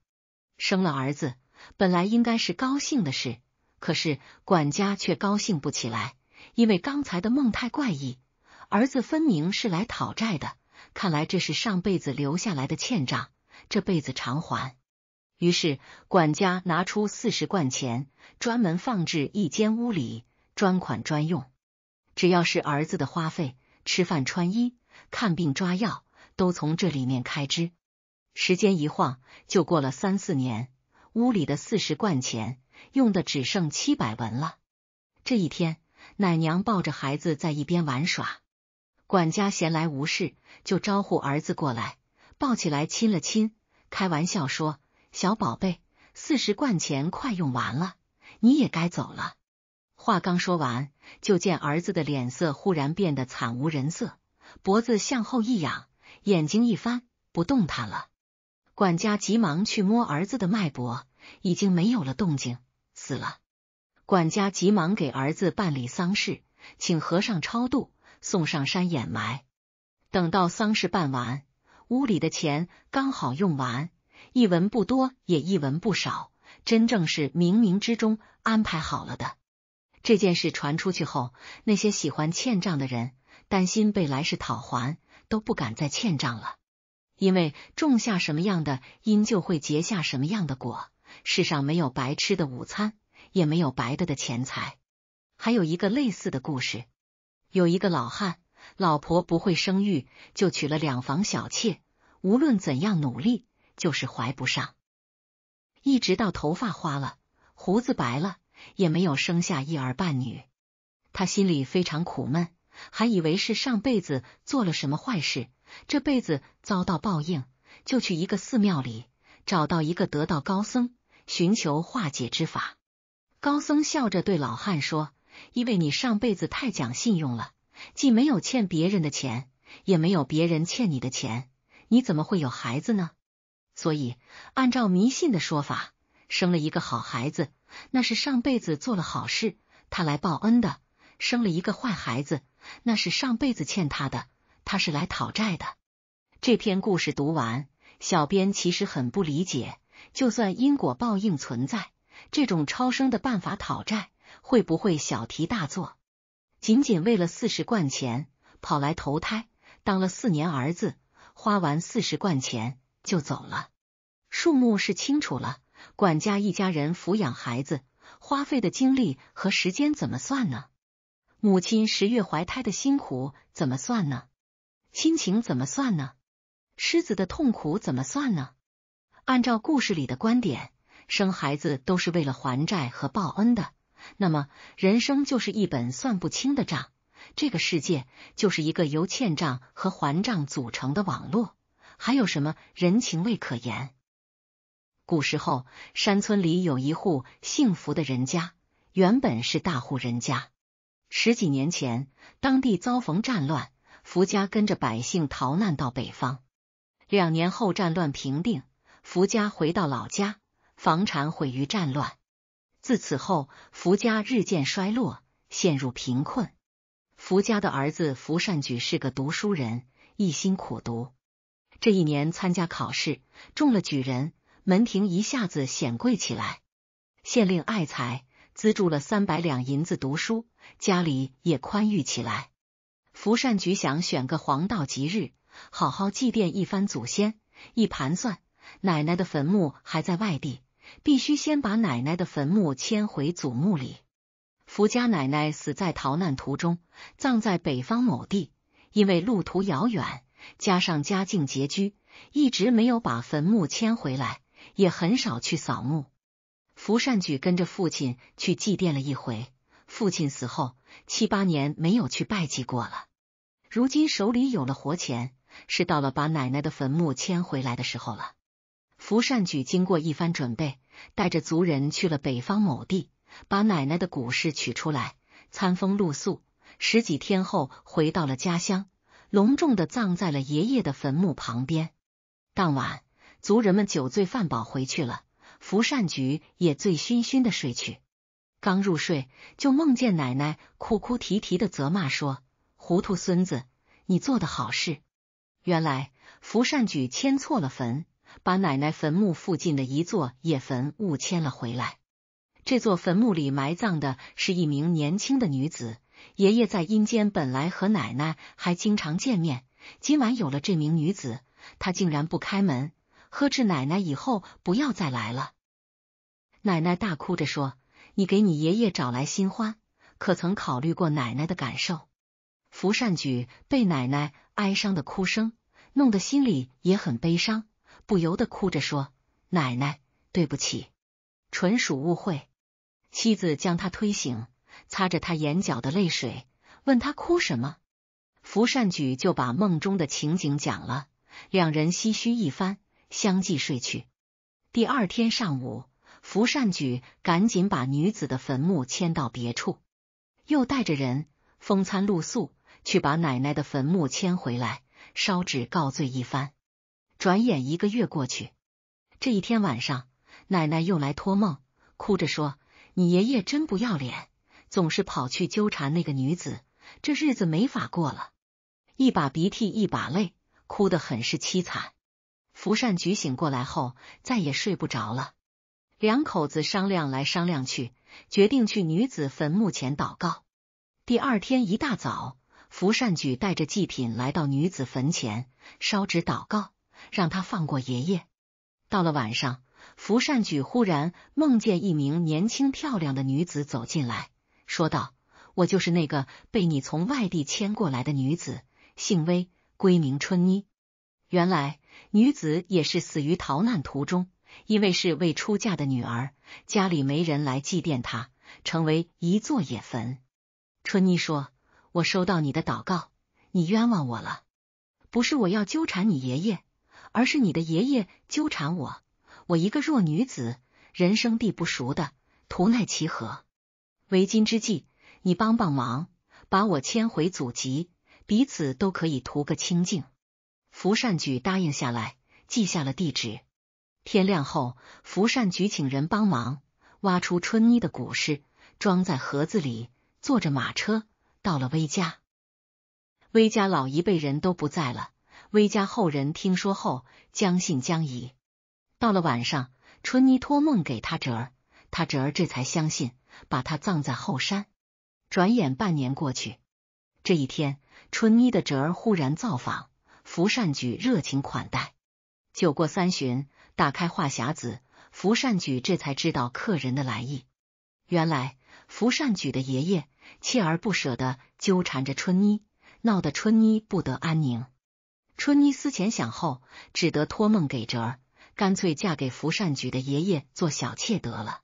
生了儿子。本来应该是高兴的事，可是管家却高兴不起来，因为刚才的梦太怪异，儿子分明是来讨债的。看来这是上辈子留下来的欠账。这辈子偿还。于是，管家拿出四十贯钱，专门放置一间屋里，专款专用。只要是儿子的花费，吃饭、穿衣、看病、抓药，都从这里面开支。时间一晃就过了三四年，屋里的四十贯钱用的只剩七百文了。这一天，奶娘抱着孩子在一边玩耍，管家闲来无事，就招呼儿子过来。抱起来亲了亲，开玩笑说：“小宝贝，四十贯钱快用完了，你也该走了。”话刚说完，就见儿子的脸色忽然变得惨无人色，脖子向后一仰，眼睛一翻，不动弹了。管家急忙去摸儿子的脉搏，已经没有了动静，死了。管家急忙给儿子办理丧事，请和尚超度，送上山掩埋。等到丧事办完。屋里的钱刚好用完，一文不多，也一文不少，真正是冥冥之中安排好了的。这件事传出去后，那些喜欢欠账的人担心被来世讨还，都不敢再欠账了。因为种下什么样的因，就会结下什么样的果。世上没有白吃的午餐，也没有白得的钱财。还有一个类似的故事，有一个老汉。老婆不会生育，就娶了两房小妾。无论怎样努力，就是怀不上。一直到头发花了，胡子白了，也没有生下一儿半女。他心里非常苦闷，还以为是上辈子做了什么坏事，这辈子遭到报应。就去一个寺庙里，找到一个得道高僧，寻求化解之法。高僧笑着对老汉说：“因为你上辈子太讲信用了。”既没有欠别人的钱，也没有别人欠你的钱，你怎么会有孩子呢？所以，按照迷信的说法，生了一个好孩子，那是上辈子做了好事，他来报恩的；生了一个坏孩子，那是上辈子欠他的，他是来讨债的。这篇故事读完，小编其实很不理解，就算因果报应存在，这种超生的办法讨债，会不会小题大做？仅仅为了四十贯钱跑来投胎，当了四年儿子，花完四十贯钱就走了。数目是清楚了，管家一家人抚养孩子花费的精力和时间怎么算呢？母亲十月怀胎的辛苦怎么算呢？亲情怎么算呢？狮子的痛苦怎么算呢？按照故事里的观点，生孩子都是为了还债和报恩的。那么，人生就是一本算不清的账，这个世界就是一个由欠账和还账组成的网络，还有什么人情味可言？古时候，山村里有一户幸福的人家，原本是大户人家。十几年前，当地遭逢战乱，福家跟着百姓逃难到北方。两年后，战乱平定，福家回到老家，房产毁于战乱。自此后，福家日渐衰落，陷入贫困。福家的儿子福善举是个读书人，一心苦读。这一年参加考试，中了举人，门庭一下子显贵起来。县令爱才，资助了三百两银子读书，家里也宽裕起来。福善举想选个黄道吉日，好好祭奠一番祖先。一盘算，奶奶的坟墓还在外地。必须先把奶奶的坟墓迁回祖墓里。福家奶奶死在逃难途中，葬在北方某地。因为路途遥远，加上家境拮据，一直没有把坟墓迁回来，也很少去扫墓。福善举跟着父亲去祭奠了一回，父亲死后七八年没有去拜祭过了。如今手里有了活钱，是到了把奶奶的坟墓迁回来的时候了。福善举经过一番准备，带着族人去了北方某地，把奶奶的骨事取出来，餐风露宿十几天后，回到了家乡，隆重的葬在了爷爷的坟墓旁边。当晚，族人们酒醉饭饱回去了，福善举也醉醺醺的睡去。刚入睡就梦见奶奶哭哭啼啼的责骂说：“糊涂孙子，你做的好事。”原来福善举迁错了坟。把奶奶坟墓附近的一座野坟误迁了回来。这座坟墓里埋葬的是一名年轻的女子。爷爷在阴间本来和奶奶还经常见面，今晚有了这名女子，他竟然不开门，呵斥奶奶以后不要再来了。奶奶大哭着说：“你给你爷爷找来新欢，可曾考虑过奶奶的感受？”福善举被奶奶哀伤的哭声弄得心里也很悲伤。不由得哭着说：“奶奶，对不起，纯属误会。”妻子将他推醒，擦着他眼角的泪水，问他哭什么。福善举就把梦中的情景讲了，两人唏嘘一番，相继睡去。第二天上午，福善举赶紧把女子的坟墓迁到别处，又带着人风餐露宿去把奶奶的坟墓迁回来，烧纸告罪一番。转眼一个月过去，这一天晚上，奶奶又来托梦，哭着说：“你爷爷真不要脸，总是跑去纠缠那个女子，这日子没法过了。”一把鼻涕一把泪，哭得很是凄惨。福善举醒过来后，再也睡不着了。两口子商量来商量去，决定去女子坟墓前祷告。第二天一大早，福善举带着祭品来到女子坟前，烧纸祷告。让他放过爷爷。到了晚上，福善举忽然梦见一名年轻漂亮的女子走进来说道：“我就是那个被你从外地迁过来的女子，姓微，闺名春妮。原来女子也是死于逃难途中，因为是未出嫁的女儿，家里没人来祭奠她，成为一座野坟。”春妮说：“我收到你的祷告，你冤枉我了，不是我要纠缠你爷爷。”而是你的爷爷纠缠我，我一个弱女子，人生地不熟的，徒奈其何。为今之计，你帮帮忙，把我迁回祖籍，彼此都可以图个清净。福善举答应下来，记下了地址。天亮后，福善举请人帮忙挖出春妮的骨尸，装在盒子里，坐着马车到了威家。威家老一辈人都不在了。威家后人听说后，将信将疑。到了晚上，春妮托梦给他侄儿，他侄儿这才相信，把他葬在后山。转眼半年过去，这一天，春妮的侄儿忽然造访，福善举热情款待。酒过三巡，打开话匣子，福善举这才知道客人的来意。原来，福善举的爷爷锲而不舍的纠缠着春妮，闹得春妮不得安宁。春妮思前想后，只得托梦给侄儿，干脆嫁给福善举的爷爷做小妾得了。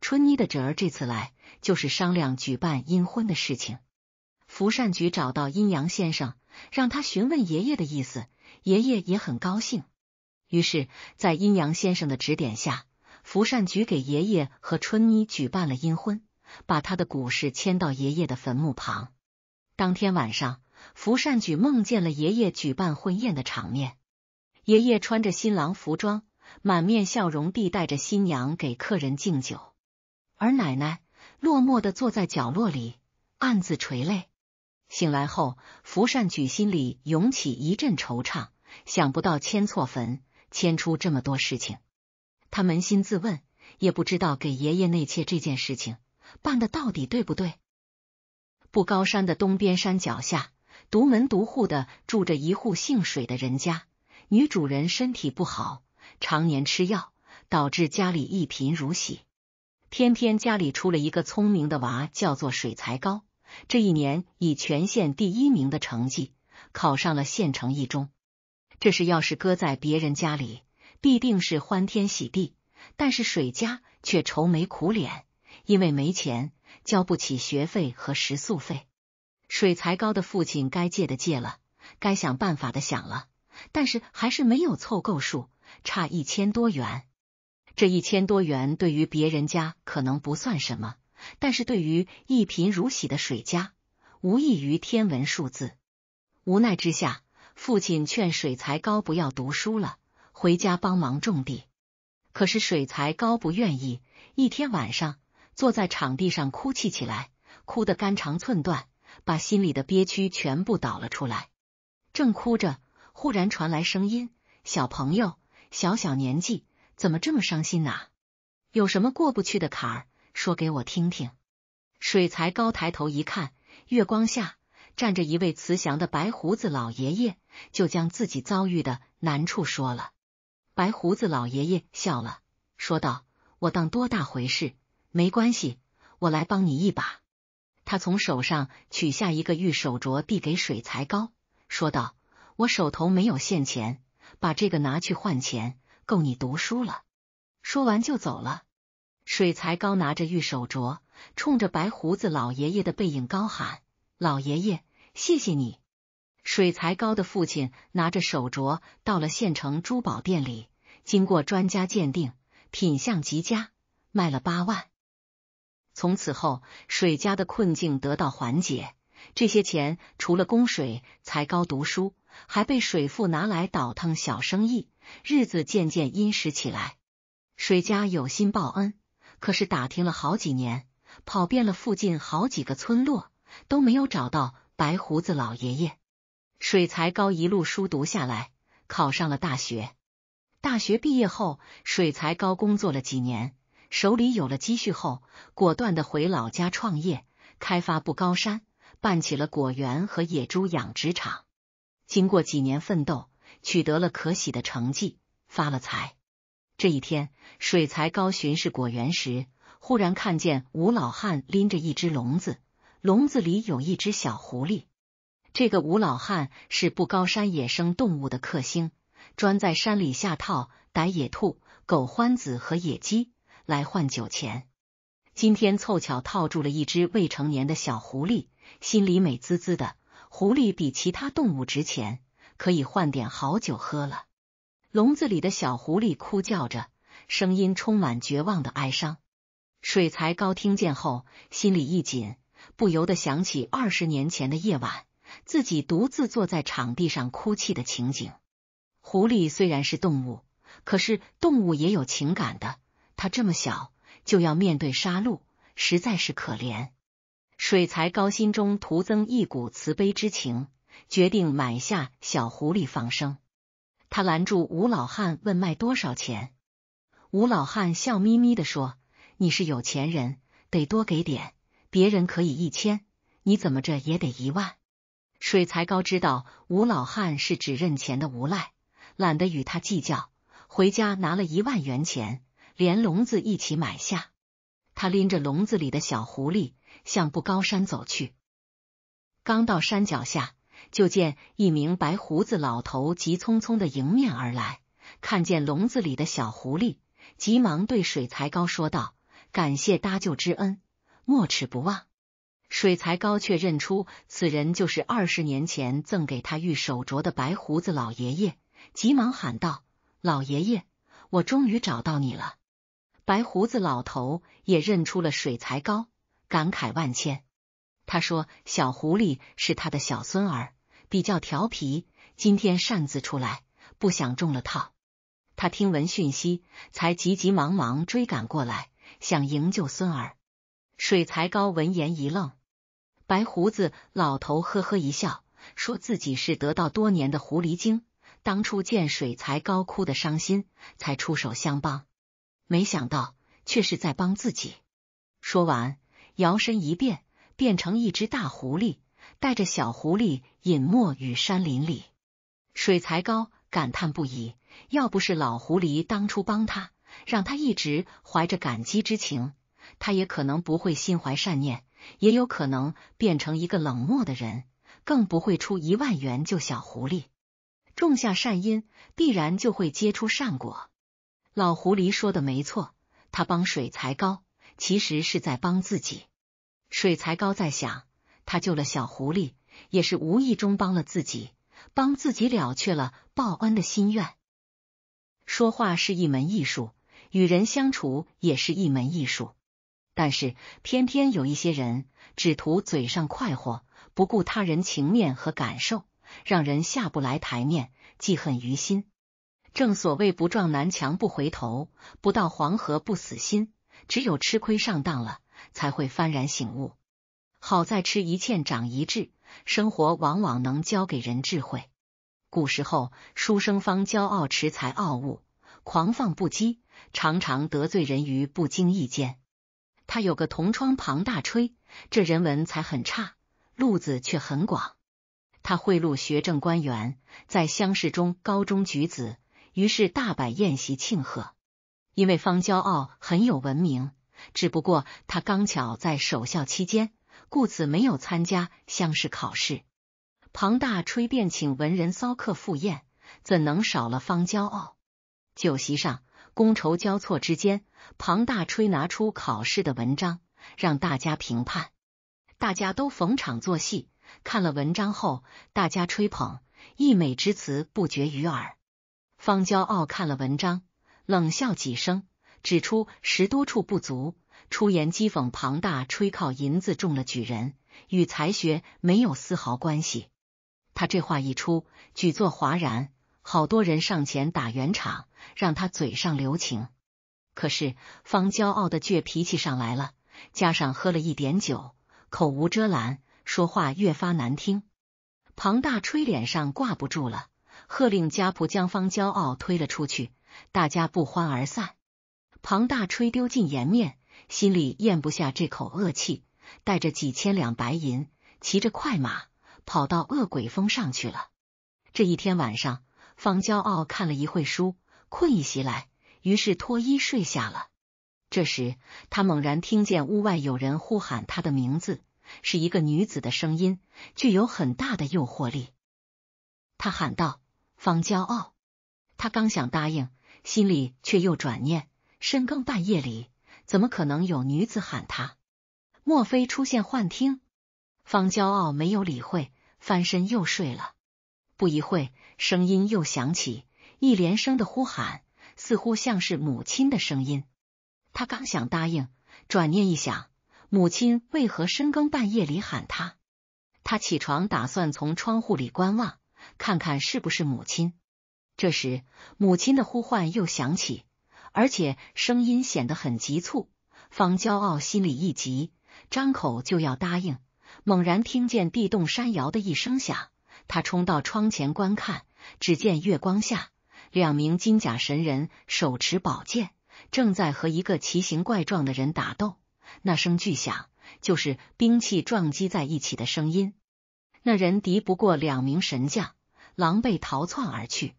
春妮的侄儿这次来，就是商量举办阴婚的事情。福善举找到阴阳先生，让他询问爷爷的意思，爷爷也很高兴。于是，在阴阳先生的指点下，福善举给爷爷和春妮举办了阴婚，把他的骨事迁到爷爷的坟墓旁。当天晚上。福善举梦见了爷爷举办婚宴的场面，爷爷穿着新郎服装，满面笑容地带着新娘给客人敬酒，而奶奶落寞的坐在角落里，暗自垂泪。醒来后，福善举心里涌起一阵惆怅，想不到迁错坟，迁出这么多事情。他扪心自问，也不知道给爷爷内妾这件事情办的到底对不对。不高山的东边山脚下。独门独户的住着一户姓水的人家，女主人身体不好，常年吃药，导致家里一贫如洗。偏偏家里出了一个聪明的娃，叫做水才高。这一年以全县第一名的成绩考上了县城一中。这事要是搁在别人家里，必定是欢天喜地，但是水家却愁眉苦脸，因为没钱交不起学费和食宿费。水才高的父亲该借的借了，该想办法的想了，但是还是没有凑够数，差一千多元。这一千多元对于别人家可能不算什么，但是对于一贫如洗的水家，无异于天文数字。无奈之下，父亲劝水才高不要读书了，回家帮忙种地。可是水才高不愿意，一天晚上坐在场地上哭泣起来，哭得肝肠寸断。把心里的憋屈全部倒了出来，正哭着，忽然传来声音：“小朋友，小小年纪怎么这么伤心啊？有什么过不去的坎儿，说给我听听。”水才高抬头一看，月光下站着一位慈祥的白胡子老爷爷，就将自己遭遇的难处说了。白胡子老爷爷笑了，说道：“我当多大回事？没关系，我来帮你一把。”他从手上取下一个玉手镯，递给水才高，说道：“我手头没有现钱，把这个拿去换钱，够你读书了。”说完就走了。水才高拿着玉手镯，冲着白胡子老爷爷的背影高喊：“老爷爷，谢谢你！”水才高的父亲拿着手镯到了县城珠宝店里，经过专家鉴定，品相极佳，卖了八万。从此后，水家的困境得到缓解。这些钱除了供水，才高读书，还被水富拿来倒腾小生意，日子渐渐殷实起来。水家有心报恩，可是打听了好几年，跑遍了附近好几个村落，都没有找到白胡子老爷爷。水才高一路书读下来，考上了大学。大学毕业后，水才高工作了几年。手里有了积蓄后，果断的回老家创业，开发布高山，办起了果园和野猪养殖场。经过几年奋斗，取得了可喜的成绩，发了财。这一天，水才高巡视果园时，忽然看见吴老汉拎着一只笼子，笼子里有一只小狐狸。这个吴老汉是不高山野生动物的克星，专在山里下套逮野兔、狗獾子和野鸡。来换酒钱，今天凑巧套住了一只未成年的小狐狸，心里美滋滋的。狐狸比其他动物值钱，可以换点好酒喝了。笼子里的小狐狸哭叫着，声音充满绝望的哀伤。水才高听见后，心里一紧，不由得想起二十年前的夜晚，自己独自坐在场地上哭泣的情景。狐狸虽然是动物，可是动物也有情感的。他这么小就要面对杀戮，实在是可怜。水才高心中徒增一股慈悲之情，决定买下小狐狸放生。他拦住吴老汉问：“卖多少钱？”吴老汉笑眯眯的说：“你是有钱人，得多给点。别人可以一千，你怎么着也得一万。”水才高知道吴老汉是只认钱的无赖，懒得与他计较，回家拿了一万元钱。连笼子一起买下，他拎着笼子里的小狐狸向不高山走去。刚到山脚下，就见一名白胡子老头急匆匆的迎面而来，看见笼子里的小狐狸，急忙对水才高说道：“感谢搭救之恩，莫齿不忘。”水才高却认出此人就是二十年前赠给他玉手镯的白胡子老爷爷，急忙喊道：“老爷爷，我终于找到你了！”白胡子老头也认出了水才高，感慨万千。他说：“小狐狸是他的小孙儿，比较调皮，今天擅自出来，不想中了套。他听闻讯息，才急急忙忙追赶过来，想营救孙儿。”水才高闻言一愣，白胡子老头呵呵一笑，说自己是得到多年的狐狸精，当初见水才高哭的伤心，才出手相帮。没想到，却是在帮自己。说完，摇身一变，变成一只大狐狸，带着小狐狸隐没于山林里。水才高感叹不已：要不是老狐狸当初帮他，让他一直怀着感激之情，他也可能不会心怀善念，也有可能变成一个冷漠的人，更不会出一万元救小狐狸。种下善因，必然就会结出善果。老狐狸说的没错，他帮水才高，其实是在帮自己。水才高在想，他救了小狐狸，也是无意中帮了自己，帮自己了却了报恩的心愿。说话是一门艺术，与人相处也是一门艺术。但是，偏偏有一些人只图嘴上快活，不顾他人情面和感受，让人下不来台面，记恨于心。正所谓不撞南墙不回头，不到黄河不死心。只有吃亏上当了，才会幡然醒悟。好在吃一堑长一智，生活往往能教给人智慧。古时候，书生方骄傲，持才傲物，狂放不羁，常常得罪人于不经意间。他有个同窗庞大吹，这人文才很差，路子却很广。他贿赂学政官员，在乡试中高中举子。于是大摆宴席庆贺，因为方骄傲很有文明，只不过他刚巧在守孝期间，故此没有参加乡试考试。庞大吹便请文人骚客赴宴，怎能少了方骄傲？酒席上觥筹交错之间，庞大吹拿出考试的文章让大家评判，大家都逢场作戏。看了文章后，大家吹捧溢美之词不绝于耳。方骄傲看了文章，冷笑几声，指出十多处不足，出言讥讽庞大吹靠银子中了举人，与才学没有丝毫关系。他这话一出，举座哗然，好多人上前打圆场，让他嘴上留情。可是方骄傲的倔脾气上来了，加上喝了一点酒，口无遮拦，说话越发难听。庞大吹脸上挂不住了。喝令家仆将方骄傲推了出去，大家不欢而散。庞大吹丢尽颜面，心里咽不下这口恶气，带着几千两白银，骑着快马跑到恶鬼峰上去了。这一天晚上，方骄傲看了一会书，困意袭来，于是脱衣睡下了。这时，他猛然听见屋外有人呼喊他的名字，是一个女子的声音，具有很大的诱惑力。他喊道。方骄傲，他刚想答应，心里却又转念：深更半夜里，怎么可能有女子喊他？莫非出现幻听？方骄傲没有理会，翻身又睡了。不一会声音又响起，一连声的呼喊，似乎像是母亲的声音。他刚想答应，转念一想，母亲为何深更半夜里喊他？他起床，打算从窗户里观望。看看是不是母亲？这时母亲的呼唤又响起，而且声音显得很急促。方骄傲心里一急，张口就要答应。猛然听见地动山摇的一声响，他冲到窗前观看，只见月光下，两名金甲神人手持宝剑，正在和一个奇形怪状的人打斗。那声巨响就是兵器撞击在一起的声音。那人敌不过两名神将。狼狈逃窜而去。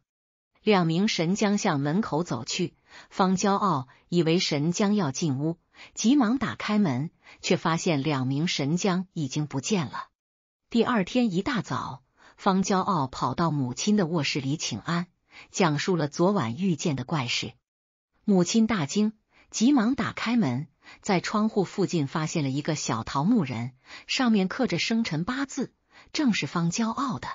两名神将向门口走去，方骄傲以为神将要进屋，急忙打开门，却发现两名神将已经不见了。第二天一大早，方骄傲跑到母亲的卧室里请安，讲述了昨晚遇见的怪事。母亲大惊，急忙打开门，在窗户附近发现了一个小桃木人，上面刻着生辰八字，正是方骄傲的。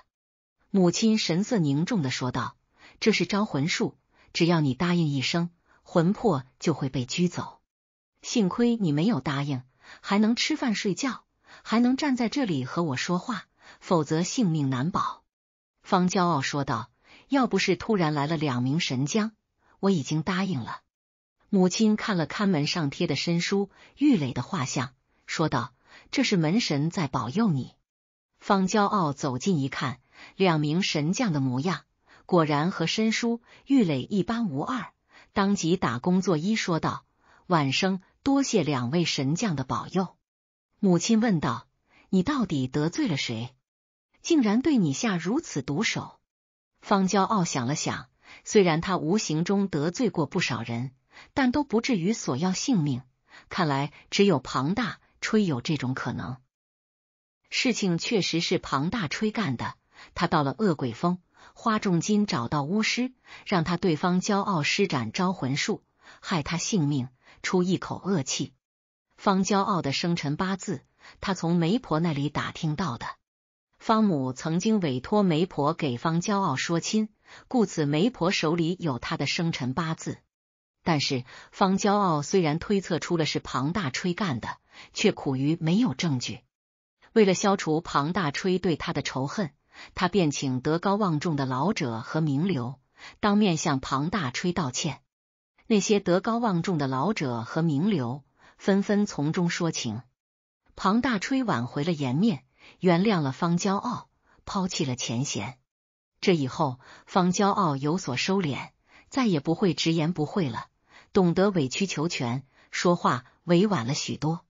母亲神色凝重的说道：“这是招魂术，只要你答应一声，魂魄就会被拘走。幸亏你没有答应，还能吃饭睡觉，还能站在这里和我说话，否则性命难保。”方骄傲说道：“要不是突然来了两名神将，我已经答应了。”母亲看了看门上贴的申书玉垒的画像，说道：“这是门神在保佑你。”方骄傲走近一看。两名神将的模样果然和申叔玉磊一般无二，当即打工作揖说道：“晚生多谢两位神将的保佑。”母亲问道：“你到底得罪了谁，竟然对你下如此毒手？”方骄傲想了想，虽然他无形中得罪过不少人，但都不至于索要性命。看来只有庞大吹有这种可能。事情确实是庞大吹干的。他到了恶鬼峰，花重金找到巫师，让他对方骄傲施展招魂术，害他性命，出一口恶气。方骄傲的生辰八字，他从媒婆那里打听到的。方母曾经委托媒婆给方骄傲说亲，故此媒婆手里有他的生辰八字。但是方骄傲虽然推测出了是庞大吹干的，却苦于没有证据。为了消除庞大吹对他的仇恨。他便请德高望重的老者和名流当面向庞大吹道歉。那些德高望重的老者和名流纷纷从中说情，庞大吹挽回了颜面，原谅了方骄傲，抛弃了前嫌。这以后，方骄傲有所收敛，再也不会直言不讳了，懂得委曲求全，说话委婉了许多。